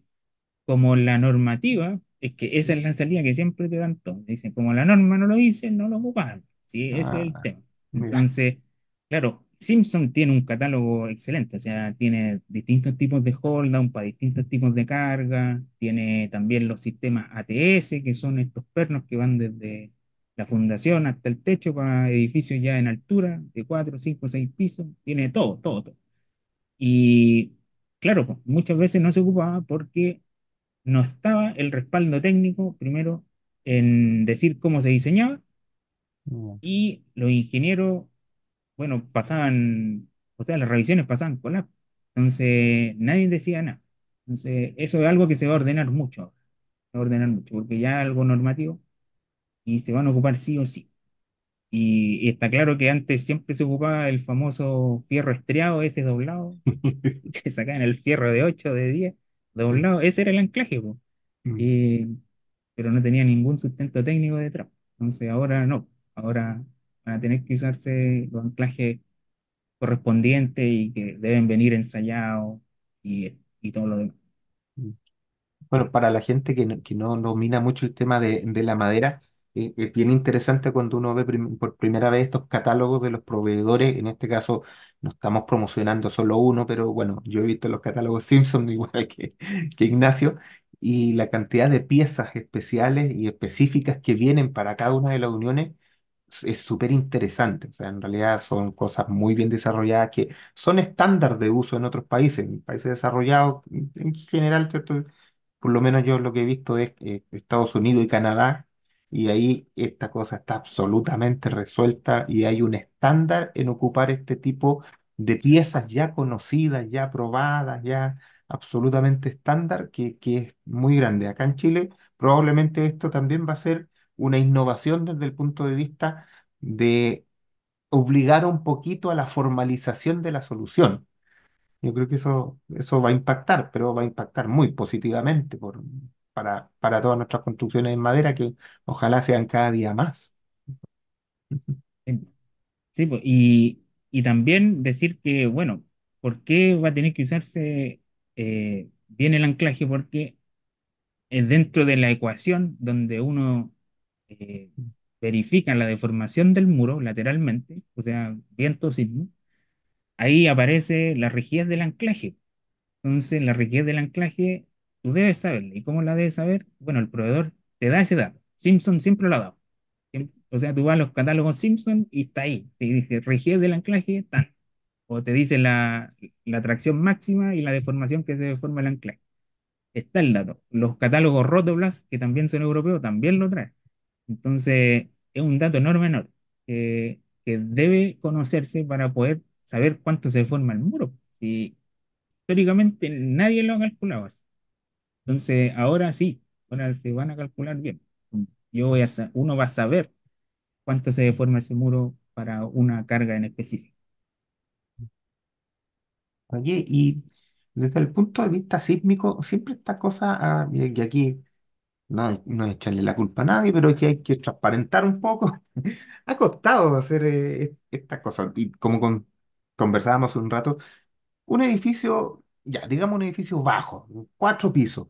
como la normativa, es que esa es la salida que siempre te dan todos. Dicen, como la norma no lo dice, no lo ocupan. Sí, ese es el ah, tema. Entonces, claro, Simpson tiene un catálogo excelente, o sea, tiene distintos tipos de hold down para distintos tipos de carga, tiene también los sistemas ATS, que son estos pernos que van desde la fundación hasta el techo para edificios ya en altura, de cuatro, cinco, seis pisos, tiene todo, todo, todo. Y claro, pues, muchas veces no se ocupaba porque no estaba el respaldo técnico, primero, en decir cómo se diseñaba, mm. y los ingenieros, bueno, pasaban, o sea, las revisiones pasaban con la... Entonces, nadie decía nada. Entonces, eso es algo que se va a ordenar mucho, se va a ordenar mucho, porque ya algo normativo y se van a ocupar sí o sí. Y, está claro que antes siempre se ocupaba el famoso fierro estriado, ese doblado, que sacaban el fierro de 8, de 10, doblado, ese era el anclaje, mm. pero no tenía ningún sustento técnico detrás. Entonces ahora no, ahora van a tener que usarse los anclajes correspondientes y que deben venir ensayados y, todo lo demás. Mm. Bueno, para la gente que no, que no domina mucho el tema de, de la madera, eh, es bien interesante cuando uno ve por primera vez estos catálogos de los proveedores. En este caso, no estamos promocionando solo uno, pero bueno, yo he visto los catálogos Simpson igual que, que Ignacio, y la cantidad de piezas especiales y específicas que vienen para cada una de las uniones es súper interesante. O sea, en realidad son cosas muy bien desarrolladas que son estándar de uso en otros países. En países desarrollados, en general, por lo menos yo lo que he visto es eh, Estados Unidos y Canadá y ahí esta cosa está absolutamente resuelta y hay un estándar en ocupar este tipo de piezas ya conocidas, ya probadas, ya absolutamente estándar, que, que es muy grande. Acá en Chile probablemente esto también va a ser una innovación desde el punto de vista de obligar un poquito a la formalización de la solución. Yo creo que eso, eso va a impactar, pero va a impactar muy positivamente por, para, para todas nuestras construcciones en madera, que ojalá sean cada día más. Sí, pues, y, también decir que, bueno, ¿por qué va a tener que usarse eh, bien el anclaje? Porque es dentro de la ecuación donde uno eh, mm. verifica la deformación del muro lateralmente, o sea, viento sismo, ahí aparece la rigidez del anclaje. Entonces, la rigidez del anclaje tú debes saberla. ¿Y cómo la debes saber? Bueno, el proveedor te da ese dato. Simpson siempre lo ha dado. O sea, tú vas a los catálogos Simpson y está ahí. Te dice rigidez del anclaje, está. O te dice la, la tracción máxima y la deformación que se deforma el anclaje. Está el dato. Los catálogos Rotoblast, que también son europeos, también lo traen. Entonces, es un dato enorme, enorme, que, debe conocerse para poder saber cuánto se forma el muro. Si históricamente nadie lo ha calculado así. Entonces, ahora sí, ahora se van a calcular bien. Yo uno va a saber cuánto se deforma ese muro para una carga en específico. Oye, y desde el punto de vista sísmico, siempre esta cosa, ah, aquí no, no es echarle la culpa a nadie, pero es que hay que transparentar un poco. ha costado hacer eh, esta cosa. cosas. Y como conversábamos un rato, un edificio ya, digamos un edificio bajo, cuatro pisos.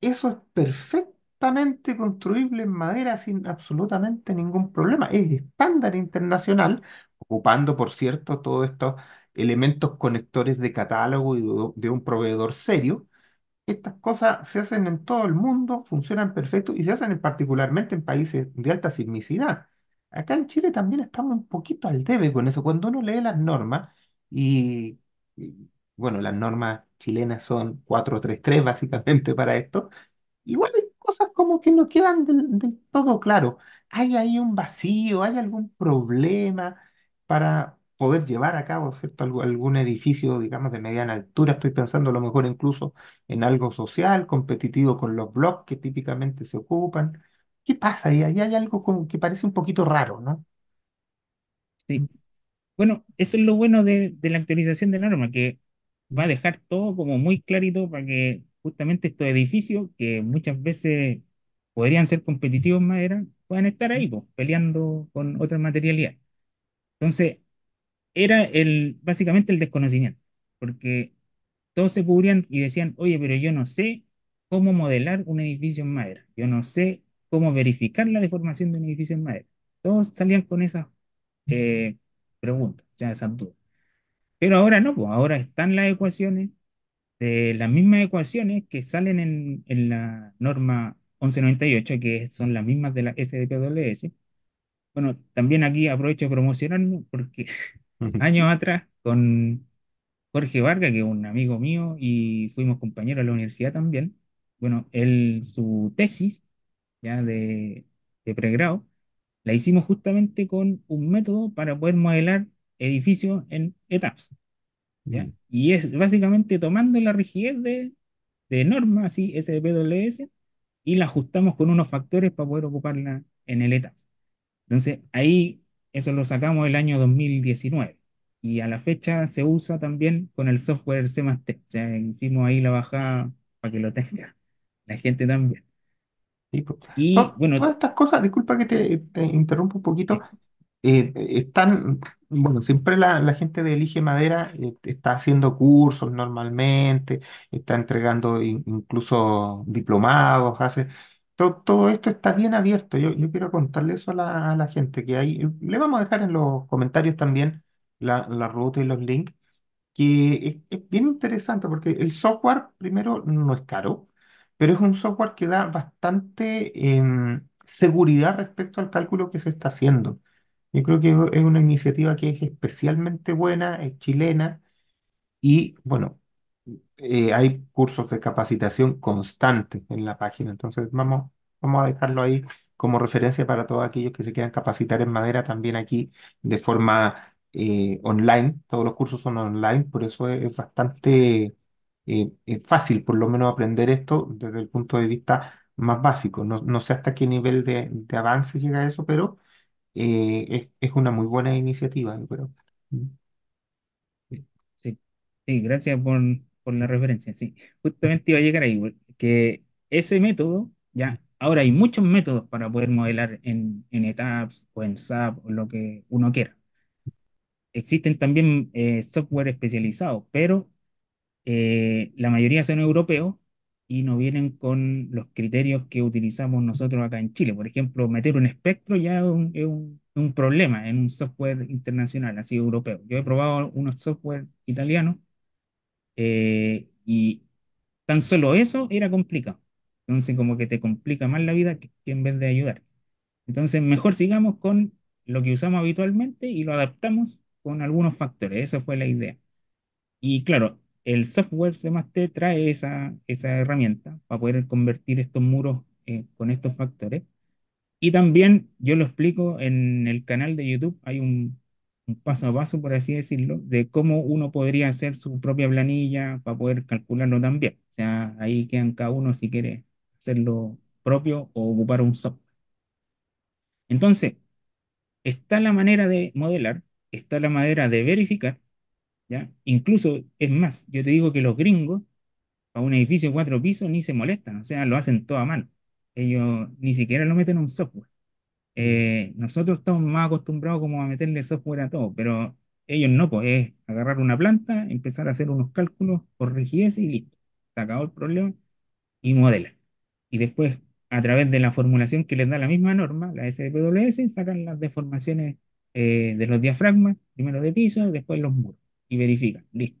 Eso es perfectamente construible en madera sin absolutamente ningún problema. Es estándar internacional, ocupando, por cierto, todos estos elementos conectores de catálogo y de un proveedor serio. Estas cosas se hacen en todo el mundo, funcionan perfecto y se hacen particularmente en países de alta sismicidad. Acá en Chile también estamos un poquito al debe con eso. Cuando uno lee las normas y bueno, las normas chilenas son 433 básicamente para esto, igual hay cosas como que no quedan del, todo claro. ¿Hay ahí un vacío? ¿Hay algún problema para poder llevar a cabo ¿cierto? algún edificio, digamos, de mediana altura? Estoy pensando a lo mejor incluso en algo social, competitivo con los blogs que típicamente se ocupan. ¿Qué pasa ahí? Ahí hay algo que parece un poquito raro, ¿no? Sí. Bueno, eso es lo bueno de, de la actualización de norma, que va a dejar todo como muy clarito para que justamente estos edificios, que muchas veces podrían ser competitivos en madera, puedan estar ahí, pues, peleando con otra materialidad. Entonces, era el, básicamente el desconocimiento, porque todos se cubrían y decían, oye, pero yo no sé cómo modelar un edificio en madera, yo no sé cómo verificar la deformación de un edificio en madera. Todos salían con esas eh, preguntas, sea, esas dudas. Pero ahora no, pues ahora están las ecuaciones, de las mismas ecuaciones que salen en, la norma 1198, que son las mismas de la SDPWS. Bueno, también aquí aprovecho de promocionarme porque años atrás con Jorge Vargas, que es un amigo mío y fuimos compañeros de la universidad también, bueno, él, su tesis ya de pregrado la hicimos justamente con un método para poder modelar edificio en etapas. Y es básicamente tomando la rigidez de, de norma, así, SPWS, y la ajustamos con unos factores para poder ocuparla en el ETAPS. Entonces, ahí eso lo sacamos el año 2019 y a la fecha se usa también con el software C +T. O sea, hicimos ahí la bajada para que lo tenga la gente también. Pues. Y bueno, todas estas cosas, disculpa que te, interrumpo un poquito, eh, están bueno, siempre la, gente de Elige Madera eh, está haciendo cursos normalmente, está entregando incluso diplomados, hace... Todo, esto está bien abierto. Yo, quiero contarle eso a la, gente que hay. Le vamos a dejar en los comentarios también la, ruta y los links, que es, bien interesante porque el software, primero, no es caro, pero es un software que da bastante em, seguridad respecto al cálculo que se está haciendo. Yo creo que es una iniciativa que es especialmente buena, es chilena y bueno, eh, hay cursos de capacitación constantes en la página, entonces vamos, vamos a dejarlo ahí como referencia para todos aquellos que se quieran capacitar en madera también aquí de forma eh, online, todos los cursos son online, por eso es, bastante eh, fácil por lo menos aprender esto desde el punto de vista más básico, no, sé hasta qué nivel de, de avance llega eso, pero eh, es, es una muy buena iniciativa, yo creo. Mm. Sí, gracias por, por la referencia. Sí, justamente iba a llegar ahí, que ese método, ya, ahora hay muchos métodos para poder modelar en, en ETAPS o en SAP o lo que uno quiera. Existen también eh, software especializados, pero eh, la mayoría son europeos y no vienen con los criterios que utilizamos nosotros acá en Chile. Por ejemplo, meter un espectro ya es un, problema en un software internacional, así europeo. Yo he probado unos software italianos eh, y tan solo eso era complicado. Entonces, como que te complica más la vida que, en vez de ayudar. Entonces, mejor sigamos con lo que usamos habitualmente y lo adaptamos con algunos factores. Esa fue la idea. Y claro, el software más T trae esa, esa herramienta para poder convertir estos muros eh, con estos factores. Y también yo lo explico en el canal de YouTube, hay un, un paso a paso, por así decirlo, de cómo uno podría hacer su propia planilla para poder calcularlo también. O sea, ahí quedan cada uno si quiere hacerlo propio o ocupar un software. Entonces, está la manera de modelar, está la manera de verificar Incluso, es más, yo te digo que los gringos a un edificio de cuatro pisos ni se molestan, o sea, lo hacen todo a mano. Ellos ni siquiera lo meten en un software. Eh, nosotros estamos más acostumbrados como a meterle software a todo, pero ellos no, pues agarrar una planta, empezar a hacer unos cálculos por rigidez y listo. Se el problema y modela. Y después, a través de la formulación que les da la misma norma, la SPWS, sacan las deformaciones eh, de los diafragmas, primero de piso, después los muros y verifica. Listo.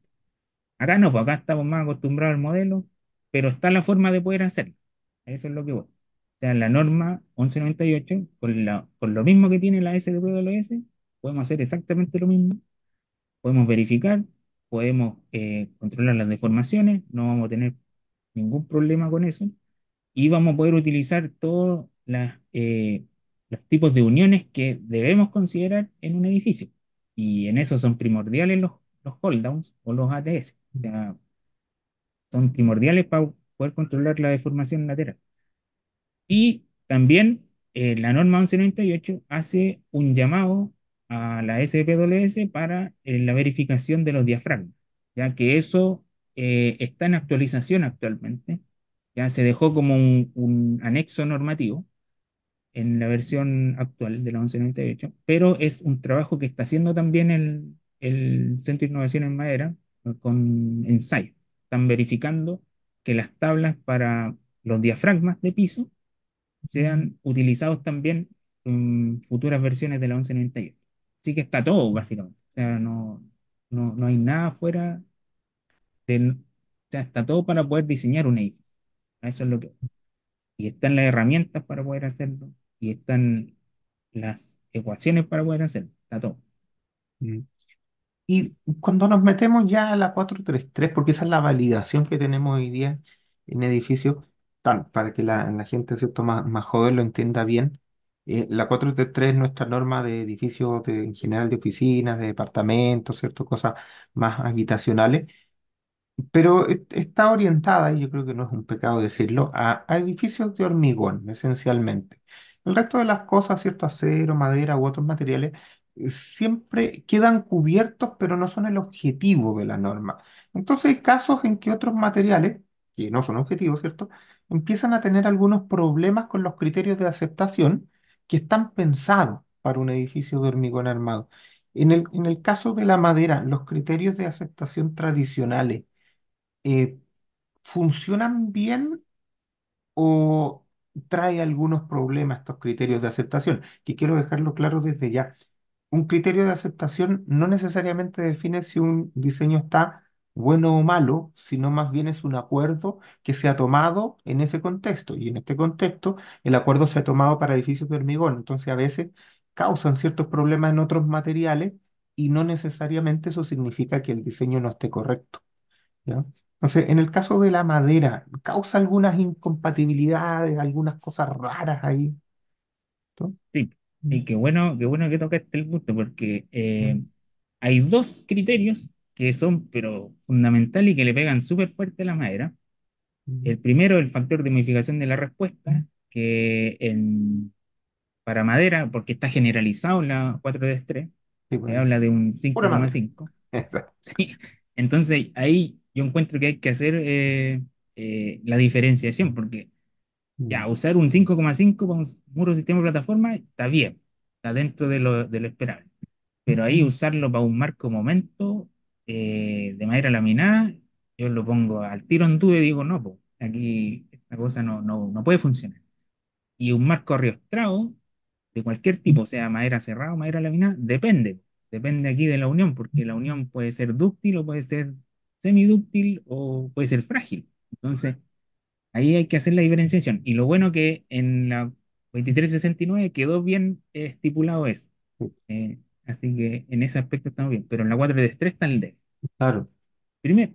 Acá no, pues acá estamos más acostumbrados al modelo, pero está la forma de poder hacerlo. Eso es lo que voy. O sea, la norma 1198, con, la, lo mismo que tiene la S de prueba S, podemos hacer exactamente lo mismo. Podemos verificar, podemos eh, controlar las deformaciones, no vamos a tener ningún problema con eso. Y vamos a poder utilizar todos eh, los tipos de uniones que debemos considerar en un edificio. Y en eso son primordiales los los downs o los ATS. ya son primordiales para poder controlar la deformación lateral. Y también eh, la norma 1198 hace un llamado a la SPWS para eh, la verificación de los diafragmas, ya que eso eh, está en actualización actualmente, ya se dejó como un, un, anexo normativo en la versión actual de la 1198, pero es un trabajo que está haciendo también el, el Centro de Innovación en Madera con ensayo. Están verificando que las tablas para los diafragmas de piso sean utilizados también en futuras versiones de la 1198. Así que está todo, básicamente. O sea, no, no, no hay nada fuera de... O sea, está todo para poder diseñar un edificio. Eso es lo que... Y están las herramientas para poder hacerlo. Y están las ecuaciones para poder hacerlo. Está todo. Mm. Y cuando nos metemos ya a la 433, porque esa es la validación que tenemos hoy día en edificios, para que la, gente ¿cierto? Más, más, joven lo entienda bien, eh, la 433 es nuestra norma de edificios en general de oficinas, de departamentos, ¿cierto? cosas más habitacionales, pero e, está orientada, y yo creo que no es un pecado decirlo, a, a edificios de hormigón, esencialmente. El resto de las cosas, ¿cierto? Acero, madera u otros materiales, siempre quedan cubiertos, pero no son el objetivo de la norma. Entonces hay casos en que otros materiales, que no son objetivos, ¿cierto?, empiezan a tener algunos problemas con los criterios de aceptación que están pensados para un edificio de hormigón armado. En el, en el caso de la madera, los criterios de aceptación tradicionales eh, funcionan bien o trae algunos problemas estos criterios de aceptación, que quiero dejarlo claro desde ya un criterio de aceptación no necesariamente define si un diseño está bueno o malo, sino más bien es un acuerdo que se ha tomado en ese contexto. Y en este contexto, el acuerdo se ha tomado para edificios de hormigón. Entonces, a veces causan ciertos problemas en otros materiales y no necesariamente eso significa que el diseño no esté correcto. Entonces, en el caso de la madera, causa algunas incompatibilidades, algunas cosas raras ahí. Sí, y mm. qué bueno, qué bueno que tocaste el gusto, porque eh, mm. hay dos criterios que son, pero fundamental y que le pegan súper fuerte a la madera. Mm. El primero, el factor de modificación de la respuesta, que en, para madera, porque está generalizado la 4D3, pues. habla de un 5,5. Sí. Entonces ahí yo encuentro que hay que hacer eh, eh, la diferenciación, porque ya, mm. usar un 5,5 para un muro sistema de plataforma está bien, está dentro de lo, esperable. Pero ahí usarlo para un marco momento eh, de madera laminada, yo lo pongo al tiro en tubo y digo, no, pues aquí esta cosa no, no, puede funcionar. Y un marco riostrado, de cualquier tipo, sea madera cerrada o madera laminada, depende. Depende aquí de la unión, porque la unión puede ser dúctil o puede ser semidúctil o puede ser frágil. Entonces, Ahí hay que hacer la diferenciación. Y lo bueno que en la 2369 quedó bien eh, estipulado eso. Eh, así que en ese aspecto estamos bien. Pero en la 433 está el D. Claro. Primero.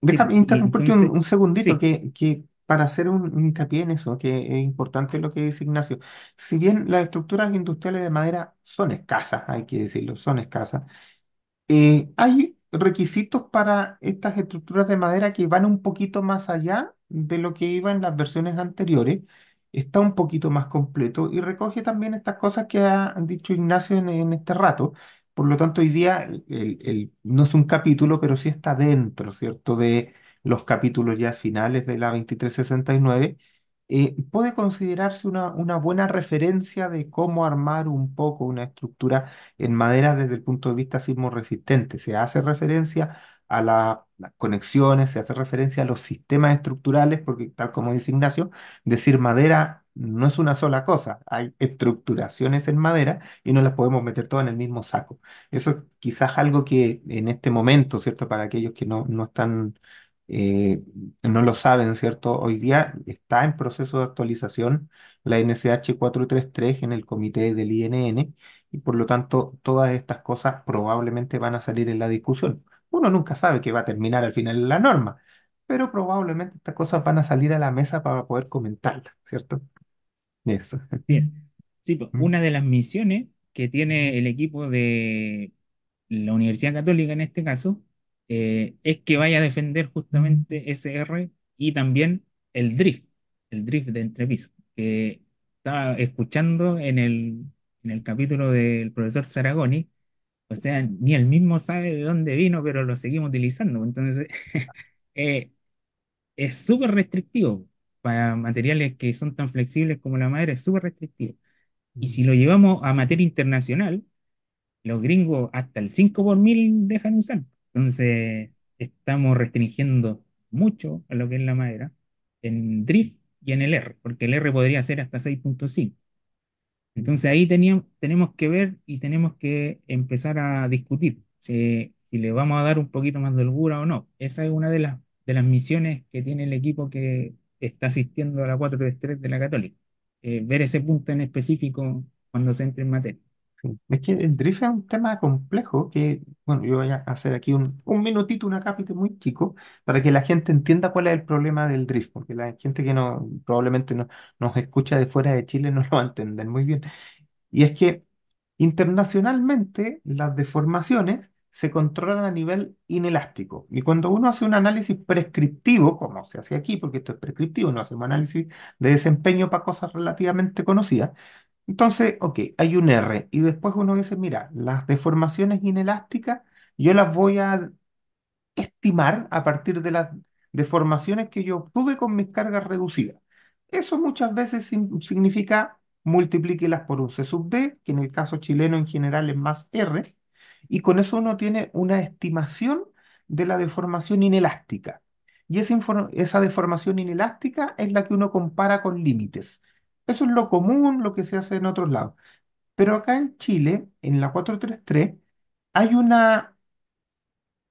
Déjame interrumpirte un, segundito, que, que para hacer un, hincapié en eso, que es importante lo que dice Ignacio. Si bien las estructuras industriales de madera son escasas, hay que decirlo, son escasas, eh, hay requisitos para estas estructuras de madera que van un poquito más allá de lo que iba en las versiones anteriores. Está un poquito más completo y recoge también estas cosas que ha dicho Ignacio en, este rato. Por lo tanto, hoy día el, no es un capítulo, pero sí está dentro, ¿cierto?, de los capítulos ya finales de la 2369 eh, puede considerarse una, una buena referencia de cómo armar un poco una estructura en madera desde el punto de vista sismo resistente. Se hace referencia a las conexiones, se hace referencia a los sistemas estructurales, porque tal como dice Ignacio, decir madera no es una sola cosa, hay estructuraciones en madera y no las podemos meter todas en el mismo saco. Eso es quizás algo que en este momento, ¿cierto? Para aquellos que no, no están eh, no lo saben, ¿cierto? Hoy día está en proceso de actualización la NCH 433 en el comité del INN y por lo tanto todas estas cosas probablemente van a salir en la discusión. Uno nunca sabe qué va a terminar al final la norma, pero probablemente estas cosas van a salir a la mesa para poder comentarlas, ¿cierto? Eso. Sí, mm. una de las misiones que tiene el equipo de la Universidad Católica en este caso eh, es que vaya a defender justamente ese R y también el drift, el drift de entrepiso, que estaba escuchando en el, en el capítulo del profesor Saragoni, o sea, ni él mismo sabe de dónde vino, pero lo seguimos utilizando, entonces eh, es súper restrictivo para materiales que son tan flexibles como la madera, es súper restrictivo. Y si lo llevamos a materia internacional, los gringos hasta el 5 por mil dejan usar. Entonces, estamos restringiendo mucho a lo que es la madera en drift y en el R, porque el R podría ser hasta 6.5. Entonces ahí tenemos que ver y tenemos que empezar a discutir si, le vamos a dar un poquito más de holgura o no. Esa es una de las, de las misiones que tiene el equipo que está asistiendo a la 4 de 3 de la Católica. Eh, ver ese punto en específico cuando se entre en materia. Es que el drift es un tema complejo que, bueno, yo voy a hacer aquí un, minutito, una cápita muy chico, para que la gente entienda cuál es el problema del drift, porque la gente que no, probablemente no, nos escucha de fuera de Chile no lo va a entender muy bien. Y es que internacionalmente las deformaciones se controlan a nivel inelástico. Y cuando uno hace un análisis prescriptivo, como se hace aquí, porque esto es prescriptivo, no un análisis de desempeño para cosas relativamente conocidas, entonces, ok, hay un R y después uno dice, mira, las deformaciones inelásticas yo las voy a estimar a partir de las deformaciones que yo obtuve con mis cargas reducidas. Eso muchas veces significa multiplíquelas por un C sub D, que en el caso chileno en general es más R, y con eso uno tiene una estimación de la deformación inelástica. Y esa, esa deformación inelástica es la que uno compara con límites. Eso es lo común, lo que se hace en otros lados. Pero acá en Chile, en la 433, hay una,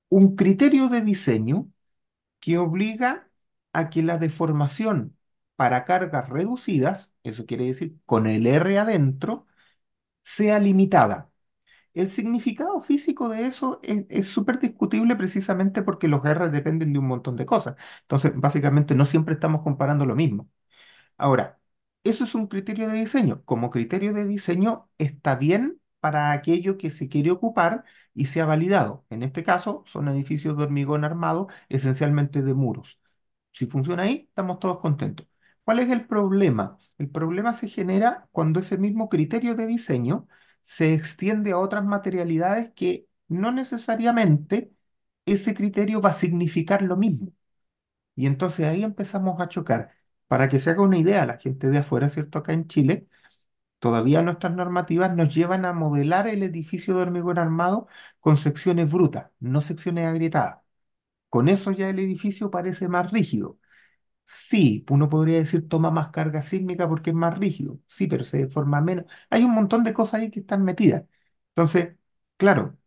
un criterio de diseño que obliga a que la deformación para cargas reducidas, eso quiere decir con el R adentro, sea limitada. El significado físico de eso es súper discutible precisamente porque los R dependen de un montón de cosas. Entonces, básicamente no siempre estamos comparando lo mismo. Ahora, eso es un criterio de diseño. Como criterio de diseño está bien para aquello que se quiere ocupar y se ha validado. En este caso, son edificios de hormigón armado, esencialmente de muros. Si funciona ahí, estamos todos contentos. ¿Cuál es el problema? El problema se genera cuando ese mismo criterio de diseño se extiende a otras materialidades que no necesariamente ese criterio va a significar lo mismo. Y entonces ahí empezamos a chocar. Para que se haga una idea, la gente de afuera, ¿cierto? Acá en Chile, todavía nuestras normativas nos llevan a modelar el edificio de hormigón armado con secciones brutas, no secciones agrietadas. Con eso ya el edificio parece más rígido. Sí, uno podría decir toma más carga sísmica porque es más rígido. Sí, pero se deforma menos. Hay un montón de cosas ahí que están metidas. Entonces, claro,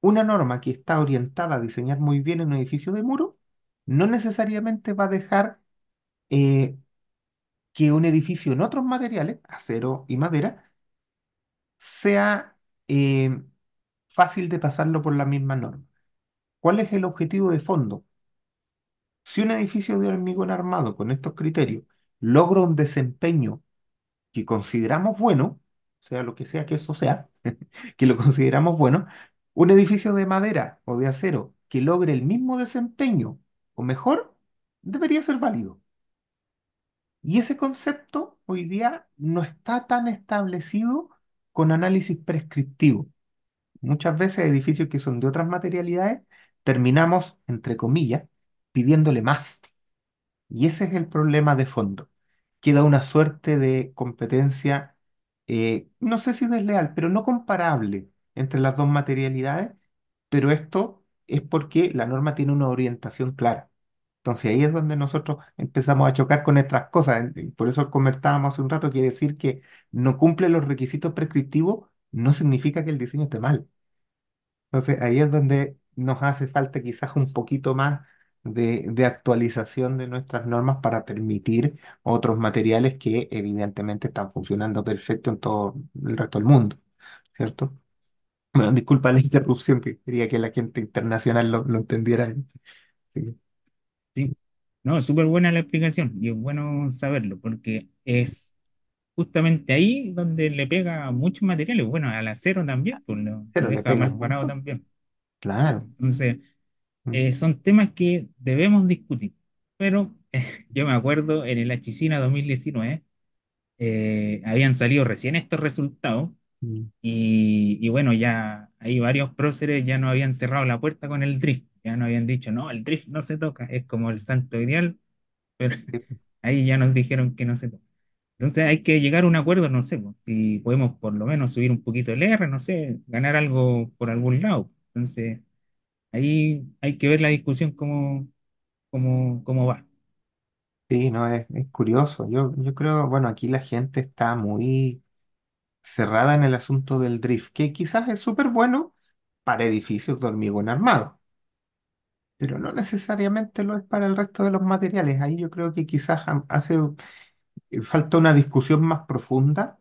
una norma que está orientada a diseñar muy bien un edificio de muro no necesariamente va a dejar eh, que un edificio en otros materiales, acero y madera, sea eh, fácil de pasarlo por la misma norma. ¿Cuál es el objetivo de fondo? Si un edificio de hormigón armado con estos criterios logra un desempeño que consideramos bueno, sea lo que sea que eso sea, que lo consideramos bueno, un edificio de madera o de acero que logre el mismo desempeño o mejor, debería ser válido. Y ese concepto hoy día no está tan establecido con análisis prescriptivo. Muchas veces edificios que son de otras materialidades terminamos, entre comillas, pidiéndole más. Y ese es el problema de fondo. Queda una suerte de competencia, eh, no sé si desleal, pero no comparable entre las dos materialidades, pero esto es porque la norma tiene una orientación clara. Entonces ahí es donde nosotros empezamos a chocar con estas cosas. Por eso comentábamos hace un rato, quiere decir que no cumple los requisitos prescriptivos, no significa que el diseño esté mal. Entonces ahí es donde nos hace falta quizás un poquito más de, actualización de nuestras normas para permitir otros materiales que evidentemente están funcionando perfecto en todo el resto del mundo, ¿cierto? Bueno, disculpa la interrupción, que quería que la gente internacional lo, lo entendiera. Sí. No, súper buena la explicación y es bueno saberlo porque es justamente ahí donde le pega muchos materiales. Bueno, al acero también, pues lo, deja parado también. Claro. Entonces, mm. eh, son temas que debemos discutir. Pero yo me acuerdo en el Achicina 2019, eh, habían salido recién estos resultados mm. y, y bueno, ya hay varios próceres ya no habían cerrado la puerta con el drift ya habían dicho, no, el drift no se toca, es como el santo ideal, pero ahí ya nos dijeron que no se toca. Entonces hay que llegar a un acuerdo, no sé, pues, si podemos por lo menos subir un poquito el R, no sé, ganar algo por algún lado. Entonces ahí hay que ver la discusión cómo, cómo, cómo va. Sí, no, es, es curioso. Yo, yo creo, bueno, aquí la gente está muy cerrada en el asunto del drift, que quizás es súper bueno para edificios de hormigón armado pero no necesariamente lo es para el resto de los materiales. Ahí yo creo que quizás hace eh, falta una discusión más profunda,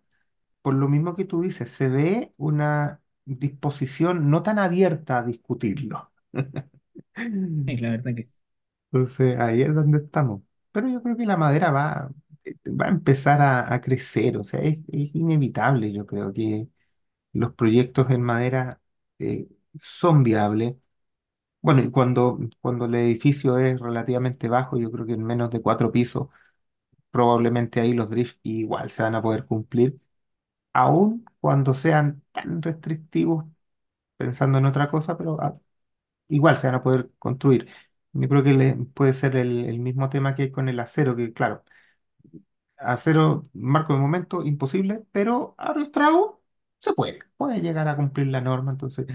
por lo mismo que tú dices, se ve una disposición no tan abierta a discutirlo. Es la verdad que sí. Entonces, ahí es donde estamos. Pero yo creo que la madera va, eh, va a empezar a, crecer, o sea, es, inevitable, yo creo que los proyectos en madera eh, son viables. Bueno, y cuando, cuando el edificio es relativamente bajo, yo creo que en menos de cuatro pisos, probablemente ahí los drifts igual se van a poder cumplir, aun cuando sean tan restrictivos, pensando en otra cosa, pero ah, igual se van a poder construir. Yo creo que le- puede ser el, el mismo tema que hay con el acero, que claro, acero, marco de momento, imposible, pero arrastrado se puede, puede llegar a cumplir la norma, entonces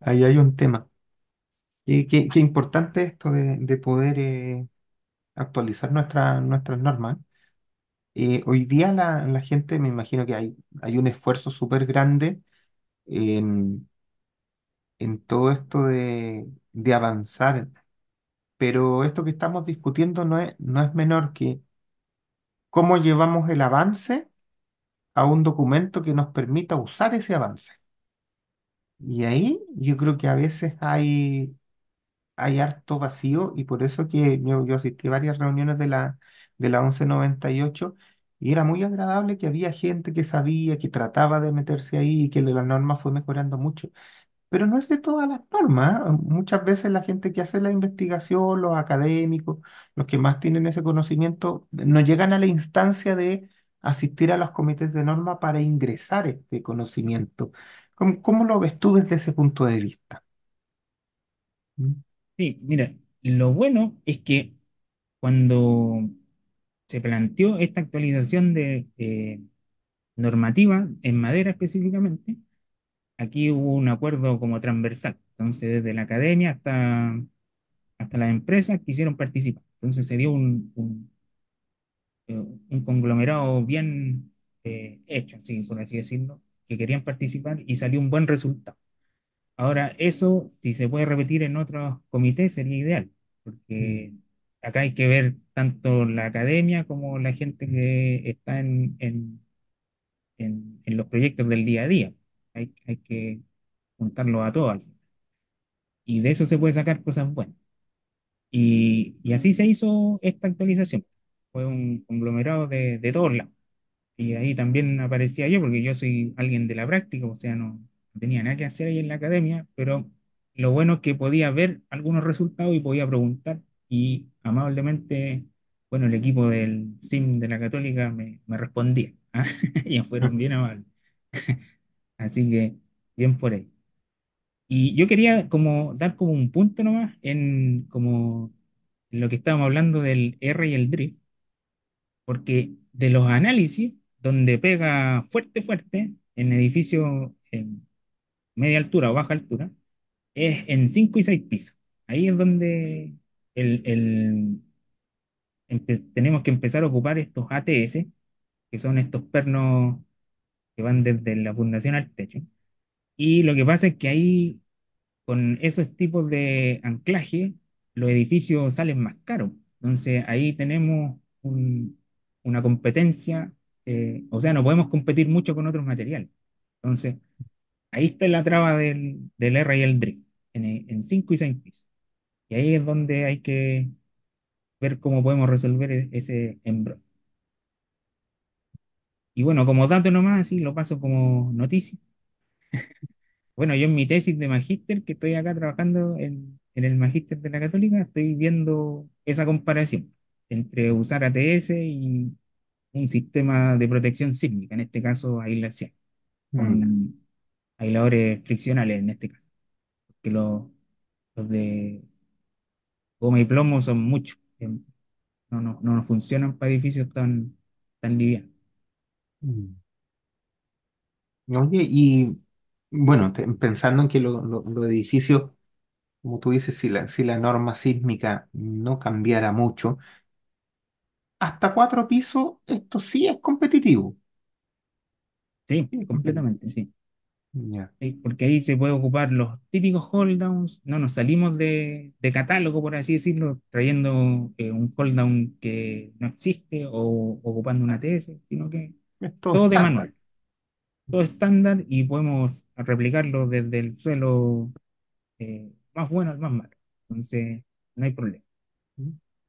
ahí hay un tema. Qué, importante esto de, poder eh, actualizar nuestra- nuestras normas. Eh, hoy día la, gente, me imagino que hay, hay un esfuerzo súper grande en, en todo esto de, de avanzar, pero esto que estamos discutiendo no es, no es menor que cómo llevamos el avance a un documento que nos permita usar ese avance. Y ahí yo creo que a veces hay, hay harto vacío y por eso que yo, asistí a varias reuniones de la, de la 1198 y era muy agradable que había gente que sabía, que trataba de meterse ahí y que la norma fue mejorando mucho. Pero no es de todas las normas. ¿ah? Muchas veces la gente que hace la investigación, los académicos, los que más tienen ese conocimiento, no llegan a la instancia de asistir a los comités de norma para ingresar este conocimiento. ¿Cómo, lo ves tú desde ese punto de vista? ¿Mm? Sí, mira, lo bueno es que cuando se planteó esta actualización de eh, normativa en madera específicamente, aquí hubo un acuerdo como transversal. Entonces, desde la academia hasta, hasta las empresas quisieron participar. Entonces, se dio un, un, eh, conglomerado bien eh, hecho, así, por así decirlo, que querían participar y salió un buen resultado. Ahora, eso, si se puede repetir en otros comités, sería ideal, porque mm. acá hay que ver tanto la academia como la gente que está en, en, los proyectos del día a día. Hay, que juntarlo a todos Y de eso se puede sacar cosas buenas. Y, así se hizo esta actualización. Fue un conglomerado de, de todos lados. Y ahí también aparecía yo, porque yo soy alguien de la práctica, o sea, no, no tenía nada que hacer ahí en la academia, pero lo bueno es que podía ver algunos resultados y podía preguntar y amablemente, bueno, el equipo del SIM de la Católica me, me respondía ¿ah? y fueron bien amables. Así que bien por ahí. Y yo quería como dar como un punto nomás en como lo que estábamos hablando del R y el drift, porque de los análisis, donde pega fuerte, fuerte, en edificio en media altura o baja altura, es en cinco y seis pisos. Ahí es donde el, el tenemos que empezar a ocupar estos ATS, que son estos pernos que van desde la fundación al techo. Y lo que pasa es que ahí, con esos tipos de anclaje, los edificios salen más caros. Entonces ahí tenemos una competencia, eh, o sea, no podemos competir mucho con otros materiales. Entonces, Ahí está la traba del, del R y el DRI, en 5 y 6 pisos. Y ahí es donde hay que ver cómo podemos resolver e, ese embro. Y bueno, como dato nomás, así lo paso como noticia. bueno, yo en mi tesis de magíster, que estoy acá trabajando en, en el magíster de la Católica, estoy viendo esa comparación entre usar ATS y un sistema de protección sísmica, en este caso aislación. Mm. Aisladores friccionales en este caso. Porque los los de goma y plomo son muchos. Em, no, no, no funcionan para edificios tan, tan livianos. Mm. Oye, y bueno, pensando en que los edificios, como tú dices, si la, si la norma sísmica no cambiara mucho, hasta cuatro pisos, esto sí es competitivo. Sí, completamente, sí. Porque ahí se puede ocupar los típicos downs no nos salimos de, catálogo, por así decirlo, trayendo eh, un un down que no existe o ocupando una TS, sino que todo de manual, todo estándar y podemos replicarlo desde el suelo eh, más bueno al más malo. Entonces, no hay problema.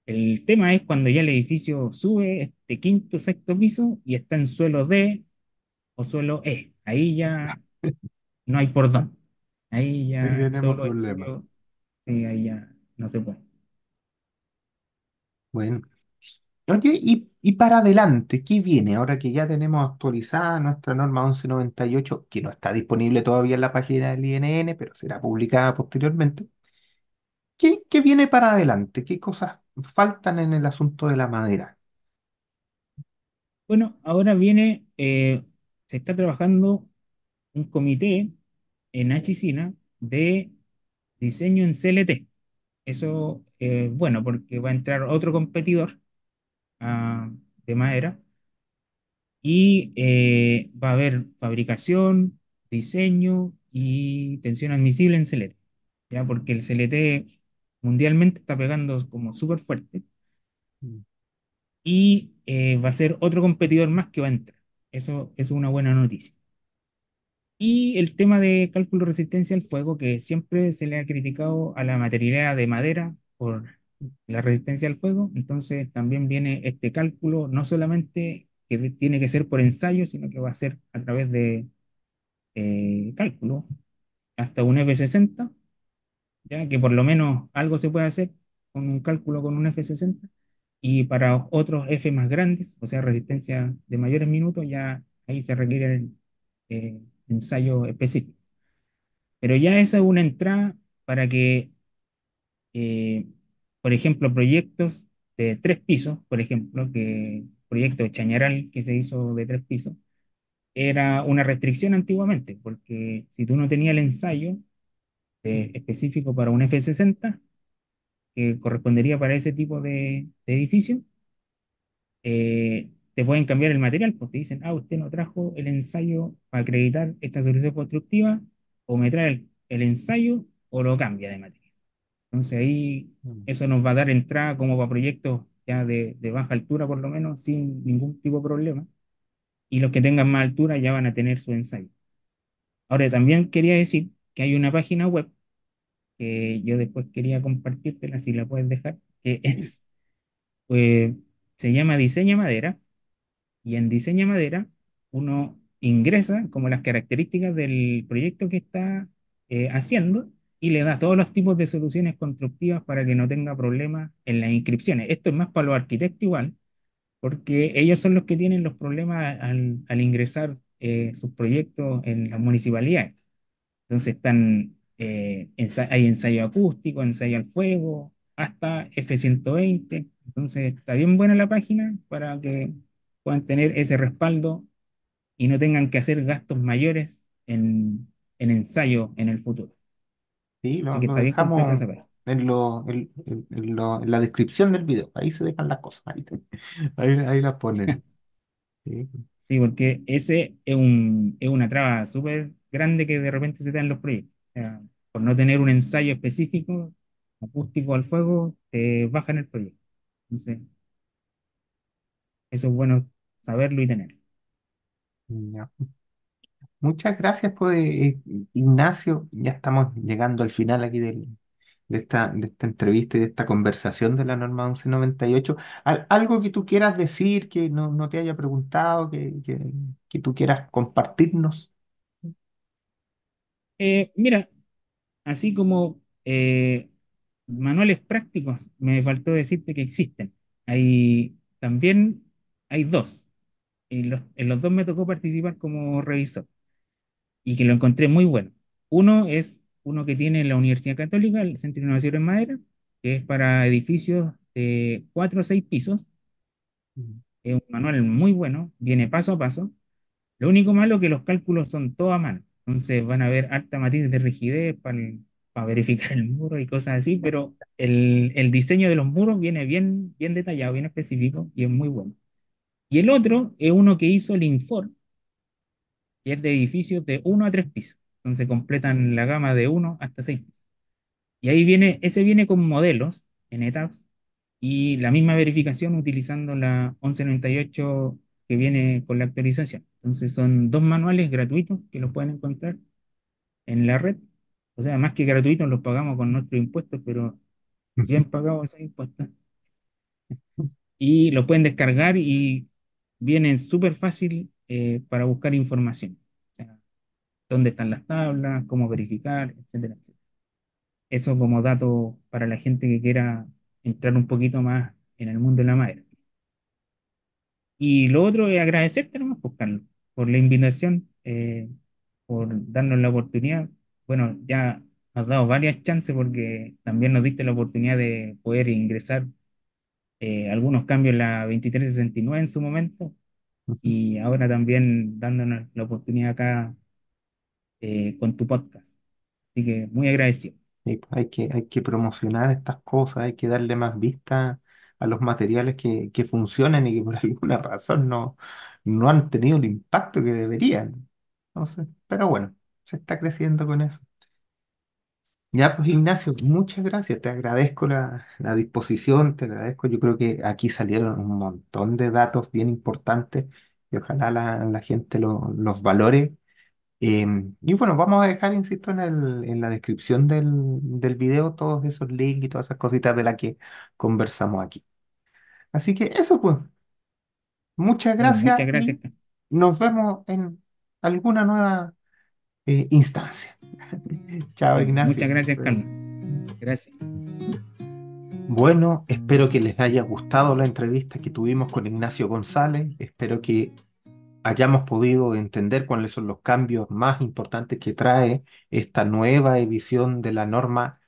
El tema es cuando ya el edificio sube este quinto, sexto piso y está en suelo D o suelo E. Ahí ya no hay por Ahí ya tenemos problemas. sí, ahí ya no se puede. Bueno. y, y para adelante, ¿qué viene? Ahora que ya tenemos actualizada nuestra norma 1198, que no está disponible todavía en la página del INN, pero será publicada posteriormente. ¿Qué, viene para adelante? ¿Qué cosas faltan en el asunto de la madera? Bueno, ahora viene, eh, se está trabajando un comité en Hicina de diseño en CLT. Eso es eh, bueno porque va a entrar otro competidor ah, de madera y eh, va a haber fabricación, diseño y tensión admisible en CLT. Ya porque el CLT mundialmente está pegando como súper fuerte mm. y eh, va a ser otro competidor más que va a entrar. Eso es una buena noticia. Y el tema de cálculo de resistencia al fuego, que siempre se le ha criticado a la materialidad de madera por la resistencia al fuego, entonces también viene este cálculo, no solamente que tiene que ser por ensayo, sino que va a ser a través de eh, cálculo, hasta un F60, ya que por lo menos algo se puede hacer con un cálculo con un F60, y para otros F más grandes, o sea, resistencia de mayores minutos, ya ahí se requieren... Eh, ensayo específico. Pero ya eso es una entrada para que, eh, por ejemplo, proyectos de tres pisos, por ejemplo, que proyecto de Chañaral que se hizo de tres pisos, era una restricción antiguamente, porque si tú no tenías el ensayo eh, mm. específico para un F60, que correspondería para ese tipo de, edificio, eh, pueden cambiar el material, porque dicen, ah, usted no trajo el ensayo para acreditar esta solución constructiva, o me trae el, ensayo o lo cambia de material. Entonces ahí mm. eso nos va a dar entrada como para proyectos ya de, de baja altura por lo menos, sin ningún tipo de problema. Y los que tengan más altura ya van a tener su ensayo. Ahora también quería decir que hay una página web que yo después quería compartírtela si la puedes dejar, que es, pues, se llama Diseña Madera y en diseña madera uno ingresa como las características del proyecto que está eh, haciendo y le da todos los tipos de soluciones constructivas para que no tenga problemas en las inscripciones. Esto es más para los arquitectos igual, porque ellos son los que tienen los problemas al, ingresar eh, sus proyectos en las municipalidades. Entonces están, eh, hay ensayo acústico, ensayo al fuego, hasta F-120. Entonces está bien buena la página para que tener ese respaldo y no tengan que hacer gastos mayores en, ensayo en el futuro. Sí, lo, dejamos en, lo, en, la descripción del video. Ahí se dejan las cosas. Ahí, ahí, las ponen. Sí. sí. porque ese es, un, es una traba súper grande que de repente se da dan los proyectos. por no tener un ensayo específico, acústico al fuego, te bajan el proyecto. Entonces, eso es bueno saberlo y tenerlo. Muchas gracias, pues, eh, eh, Ignacio. Ya estamos llegando al final aquí de, esta, de esta entrevista y de esta conversación de la norma 1198. algo que tú quieras decir, que no, te haya preguntado, que, que, tú quieras compartirnos. Eh, mira, así como manuales prácticos, me faltó decirte que existen. Hay, también hay dos los, en los dos me tocó participar como revisor y que lo encontré muy bueno. Uno es uno que tiene la Universidad Católica, el Centro de Innovación en Madera, que es para edificios de cuatro o seis pisos. Es un manual muy bueno, viene paso a paso. Lo único malo es que los cálculos son todo a mano, entonces van a haber harta matiz de rigidez para, verificar el muro y cosas así, pero el, el, diseño de los muros viene bien, bien detallado, bien específico y es muy bueno. Y el otro es uno que hizo el Infor, que es de edificios de 1 a 3 pisos, donde se completan la gama de 1 hasta 6 pisos. Y ahí viene, ese viene con modelos en etapas y la misma verificación utilizando la 1198 que viene con la actualización. Entonces son dos manuales gratuitos que los pueden encontrar en la red. O sea, más que gratuitos los pagamos con nuestro impuestos, pero bien pagados esos impuestos. Y los pueden descargar y vienen súper fácil eh, para buscar información. dónde están las tablas, cómo verificar, etcétera, Eso como dato para la gente que quiera entrar un poquito más en el mundo de la madera. Y lo otro es agradecerte nomás, por, pues, por la invitación, eh, por darnos la oportunidad. Bueno, ya has dado varias chances porque también nos diste la oportunidad de poder ingresar eh, algunos cambios en la 2369 en su momento y ahora también dándonos la oportunidad acá eh, con tu podcast. Así que muy agradecido. Pues, hay que, hay que promocionar estas cosas, hay que darle más vista a los materiales que, que funcionan y que por alguna razón no, no han tenido el impacto que deberían. pero bueno, se está creciendo con eso. Ya, pues Ignacio, muchas gracias. Te agradezco la, disposición, te agradezco. Yo creo que aquí salieron un montón de datos bien importantes y ojalá la, gente los valore. Em, y bueno, vamos a dejar, insisto, en el, en la descripción del, del video todos esos links y todas esas cositas de las que conversamos aquí. Así que eso pues, muchas gracias muchas gracias. nos vemos en alguna nueva eh, instancia. Chao, Ignacio. Muchas gracias, pues, Carlos. Gracias. Bueno, espero que les haya gustado la entrevista que tuvimos con Ignacio González. Espero que hayamos podido entender cuáles son los cambios más importantes que trae esta nueva edición de la norma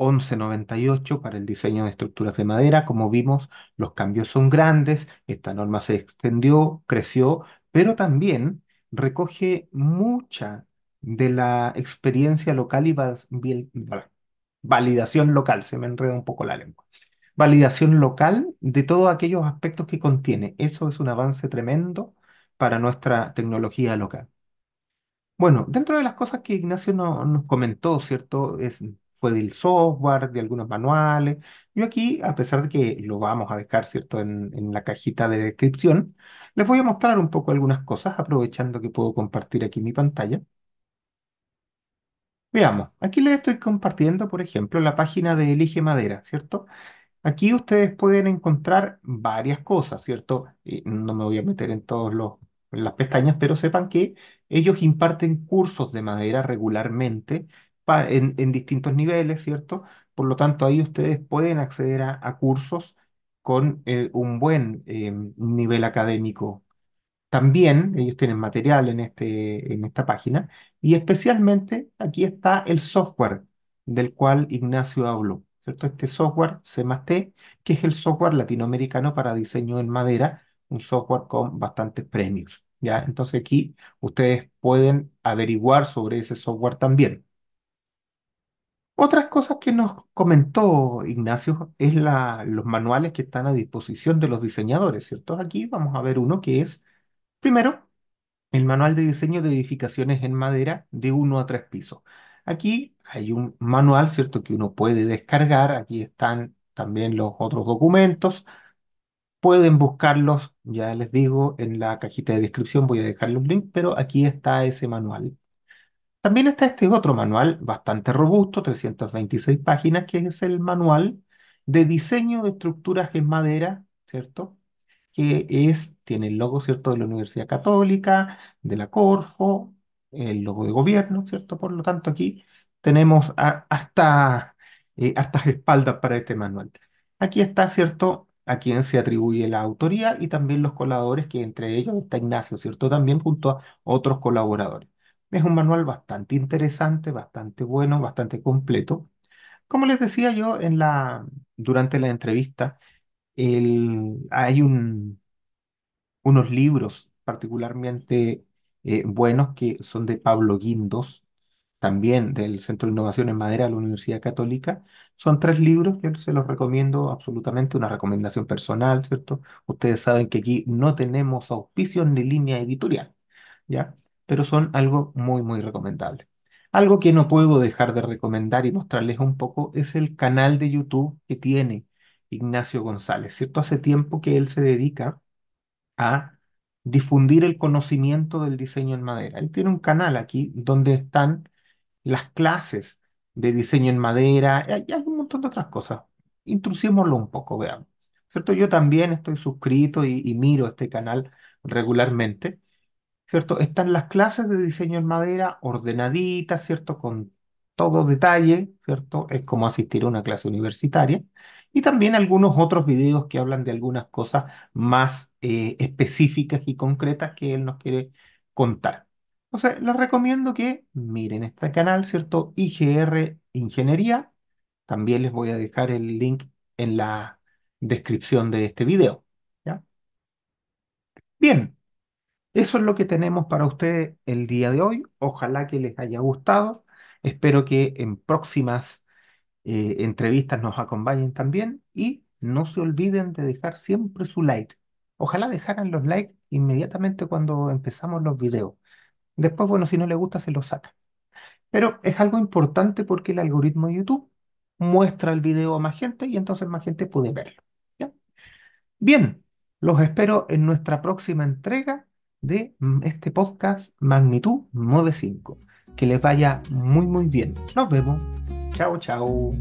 1198 para el diseño de estructuras de madera. Como vimos, los cambios son grandes. Esta norma se extendió, creció, pero también recoge mucha de la experiencia local y validación local, se me enreda un poco la lengua. Validación local de todos aquellos aspectos que contiene. Eso es un avance tremendo para nuestra tecnología local. Bueno, dentro de las cosas que Ignacio no, nos comentó, ¿cierto? Es, fue del software, de algunos manuales. Yo aquí, a pesar de que lo vamos a dejar, ¿cierto?, en, en la cajita de descripción, les voy a mostrar un poco algunas cosas, aprovechando que puedo compartir aquí mi pantalla. Veamos, aquí les estoy compartiendo, por ejemplo, la página de Elige Madera, ¿cierto? Aquí ustedes pueden encontrar varias cosas, ¿cierto? no me voy a meter en todas las pestañas, pero sepan que ellos imparten cursos de madera regularmente en, distintos niveles, ¿cierto? Por lo tanto, ahí ustedes pueden acceder a, cursos con eh, un buen eh, nivel académico también ellos tienen material en, este, en esta página y especialmente aquí está el software del cual Ignacio habló, ¿cierto? Este software C++, que es el software latinoamericano para diseño en madera, un software con bastantes premios, ¿ya? Entonces aquí ustedes pueden averiguar sobre ese software también. Otras cosas que nos comentó Ignacio es la, los manuales que están a disposición de los diseñadores, ¿cierto? Aquí vamos a ver uno que es Primero, el manual de diseño de edificaciones en madera de uno a tres pisos. Aquí hay un manual, ¿cierto?, que uno puede descargar. Aquí están también los otros documentos. Pueden buscarlos, ya les digo, en la cajita de descripción voy a dejar los link, pero aquí está ese manual. También está este otro manual, bastante robusto, 326 páginas, que es el manual de diseño de estructuras en madera, ¿cierto? que es, tiene el logo, ¿cierto?, de la Universidad Católica, de la Corfo, el logo de gobierno, ¿cierto? Por lo tanto, aquí tenemos hasta, eh, espaldas para este manual. Aquí está, ¿cierto?, a quien se atribuye la autoría y también los colaboradores, que entre ellos está Ignacio, ¿cierto?, también junto a otros colaboradores. Es un manual bastante interesante, bastante bueno, bastante completo. Como les decía yo en la, durante la entrevista, hay unos libros particularmente eh, buenos que son de Pablo Guindos, también del Centro de Innovación en Madera de la Universidad Católica. Son tres libros, yo se los recomiendo absolutamente, una recomendación personal, ¿cierto? Ustedes saben que aquí no tenemos auspicios ni línea editorial, ¿ya? Pero son algo muy, muy recomendable. Algo que no puedo dejar de recomendar y mostrarles un poco es el canal de YouTube que tiene Ignacio González, ¿cierto? Hace tiempo que él se dedica a difundir el conocimiento del diseño en madera. Él tiene un canal aquí donde están las clases de diseño en madera, y hay un montón de otras cosas. Intrusémoslo un poco, veamos. ¿Cierto? Yo también estoy suscrito y, y miro este canal regularmente. ¿Cierto? Están las clases de diseño en madera ordenaditas, ¿cierto? Con todo detalle, ¿cierto? Es como asistir a una clase universitaria y también algunos otros videos que hablan de algunas cosas más eh, específicas y concretas que él nos quiere contar. sea les recomiendo que miren este canal, ¿cierto? IGR Ingeniería. También les voy a dejar el link en la descripción de este video. ¿ya? Bien, eso es lo que tenemos para ustedes el día de hoy. Ojalá que les haya gustado. Espero que en próximas eh, entrevistas nos acompañen también y no se olviden de dejar siempre su like. Ojalá dejaran los likes inmediatamente cuando empezamos los videos. Después, bueno, si no les gusta, se los saca. Pero es algo importante porque el algoritmo de YouTube muestra el video a más gente y entonces más gente puede verlo. Bien, los espero en nuestra próxima entrega de mm, este podcast Magnitud 95. Que les vaya muy, muy bien. Nos vemos. Chao, chao.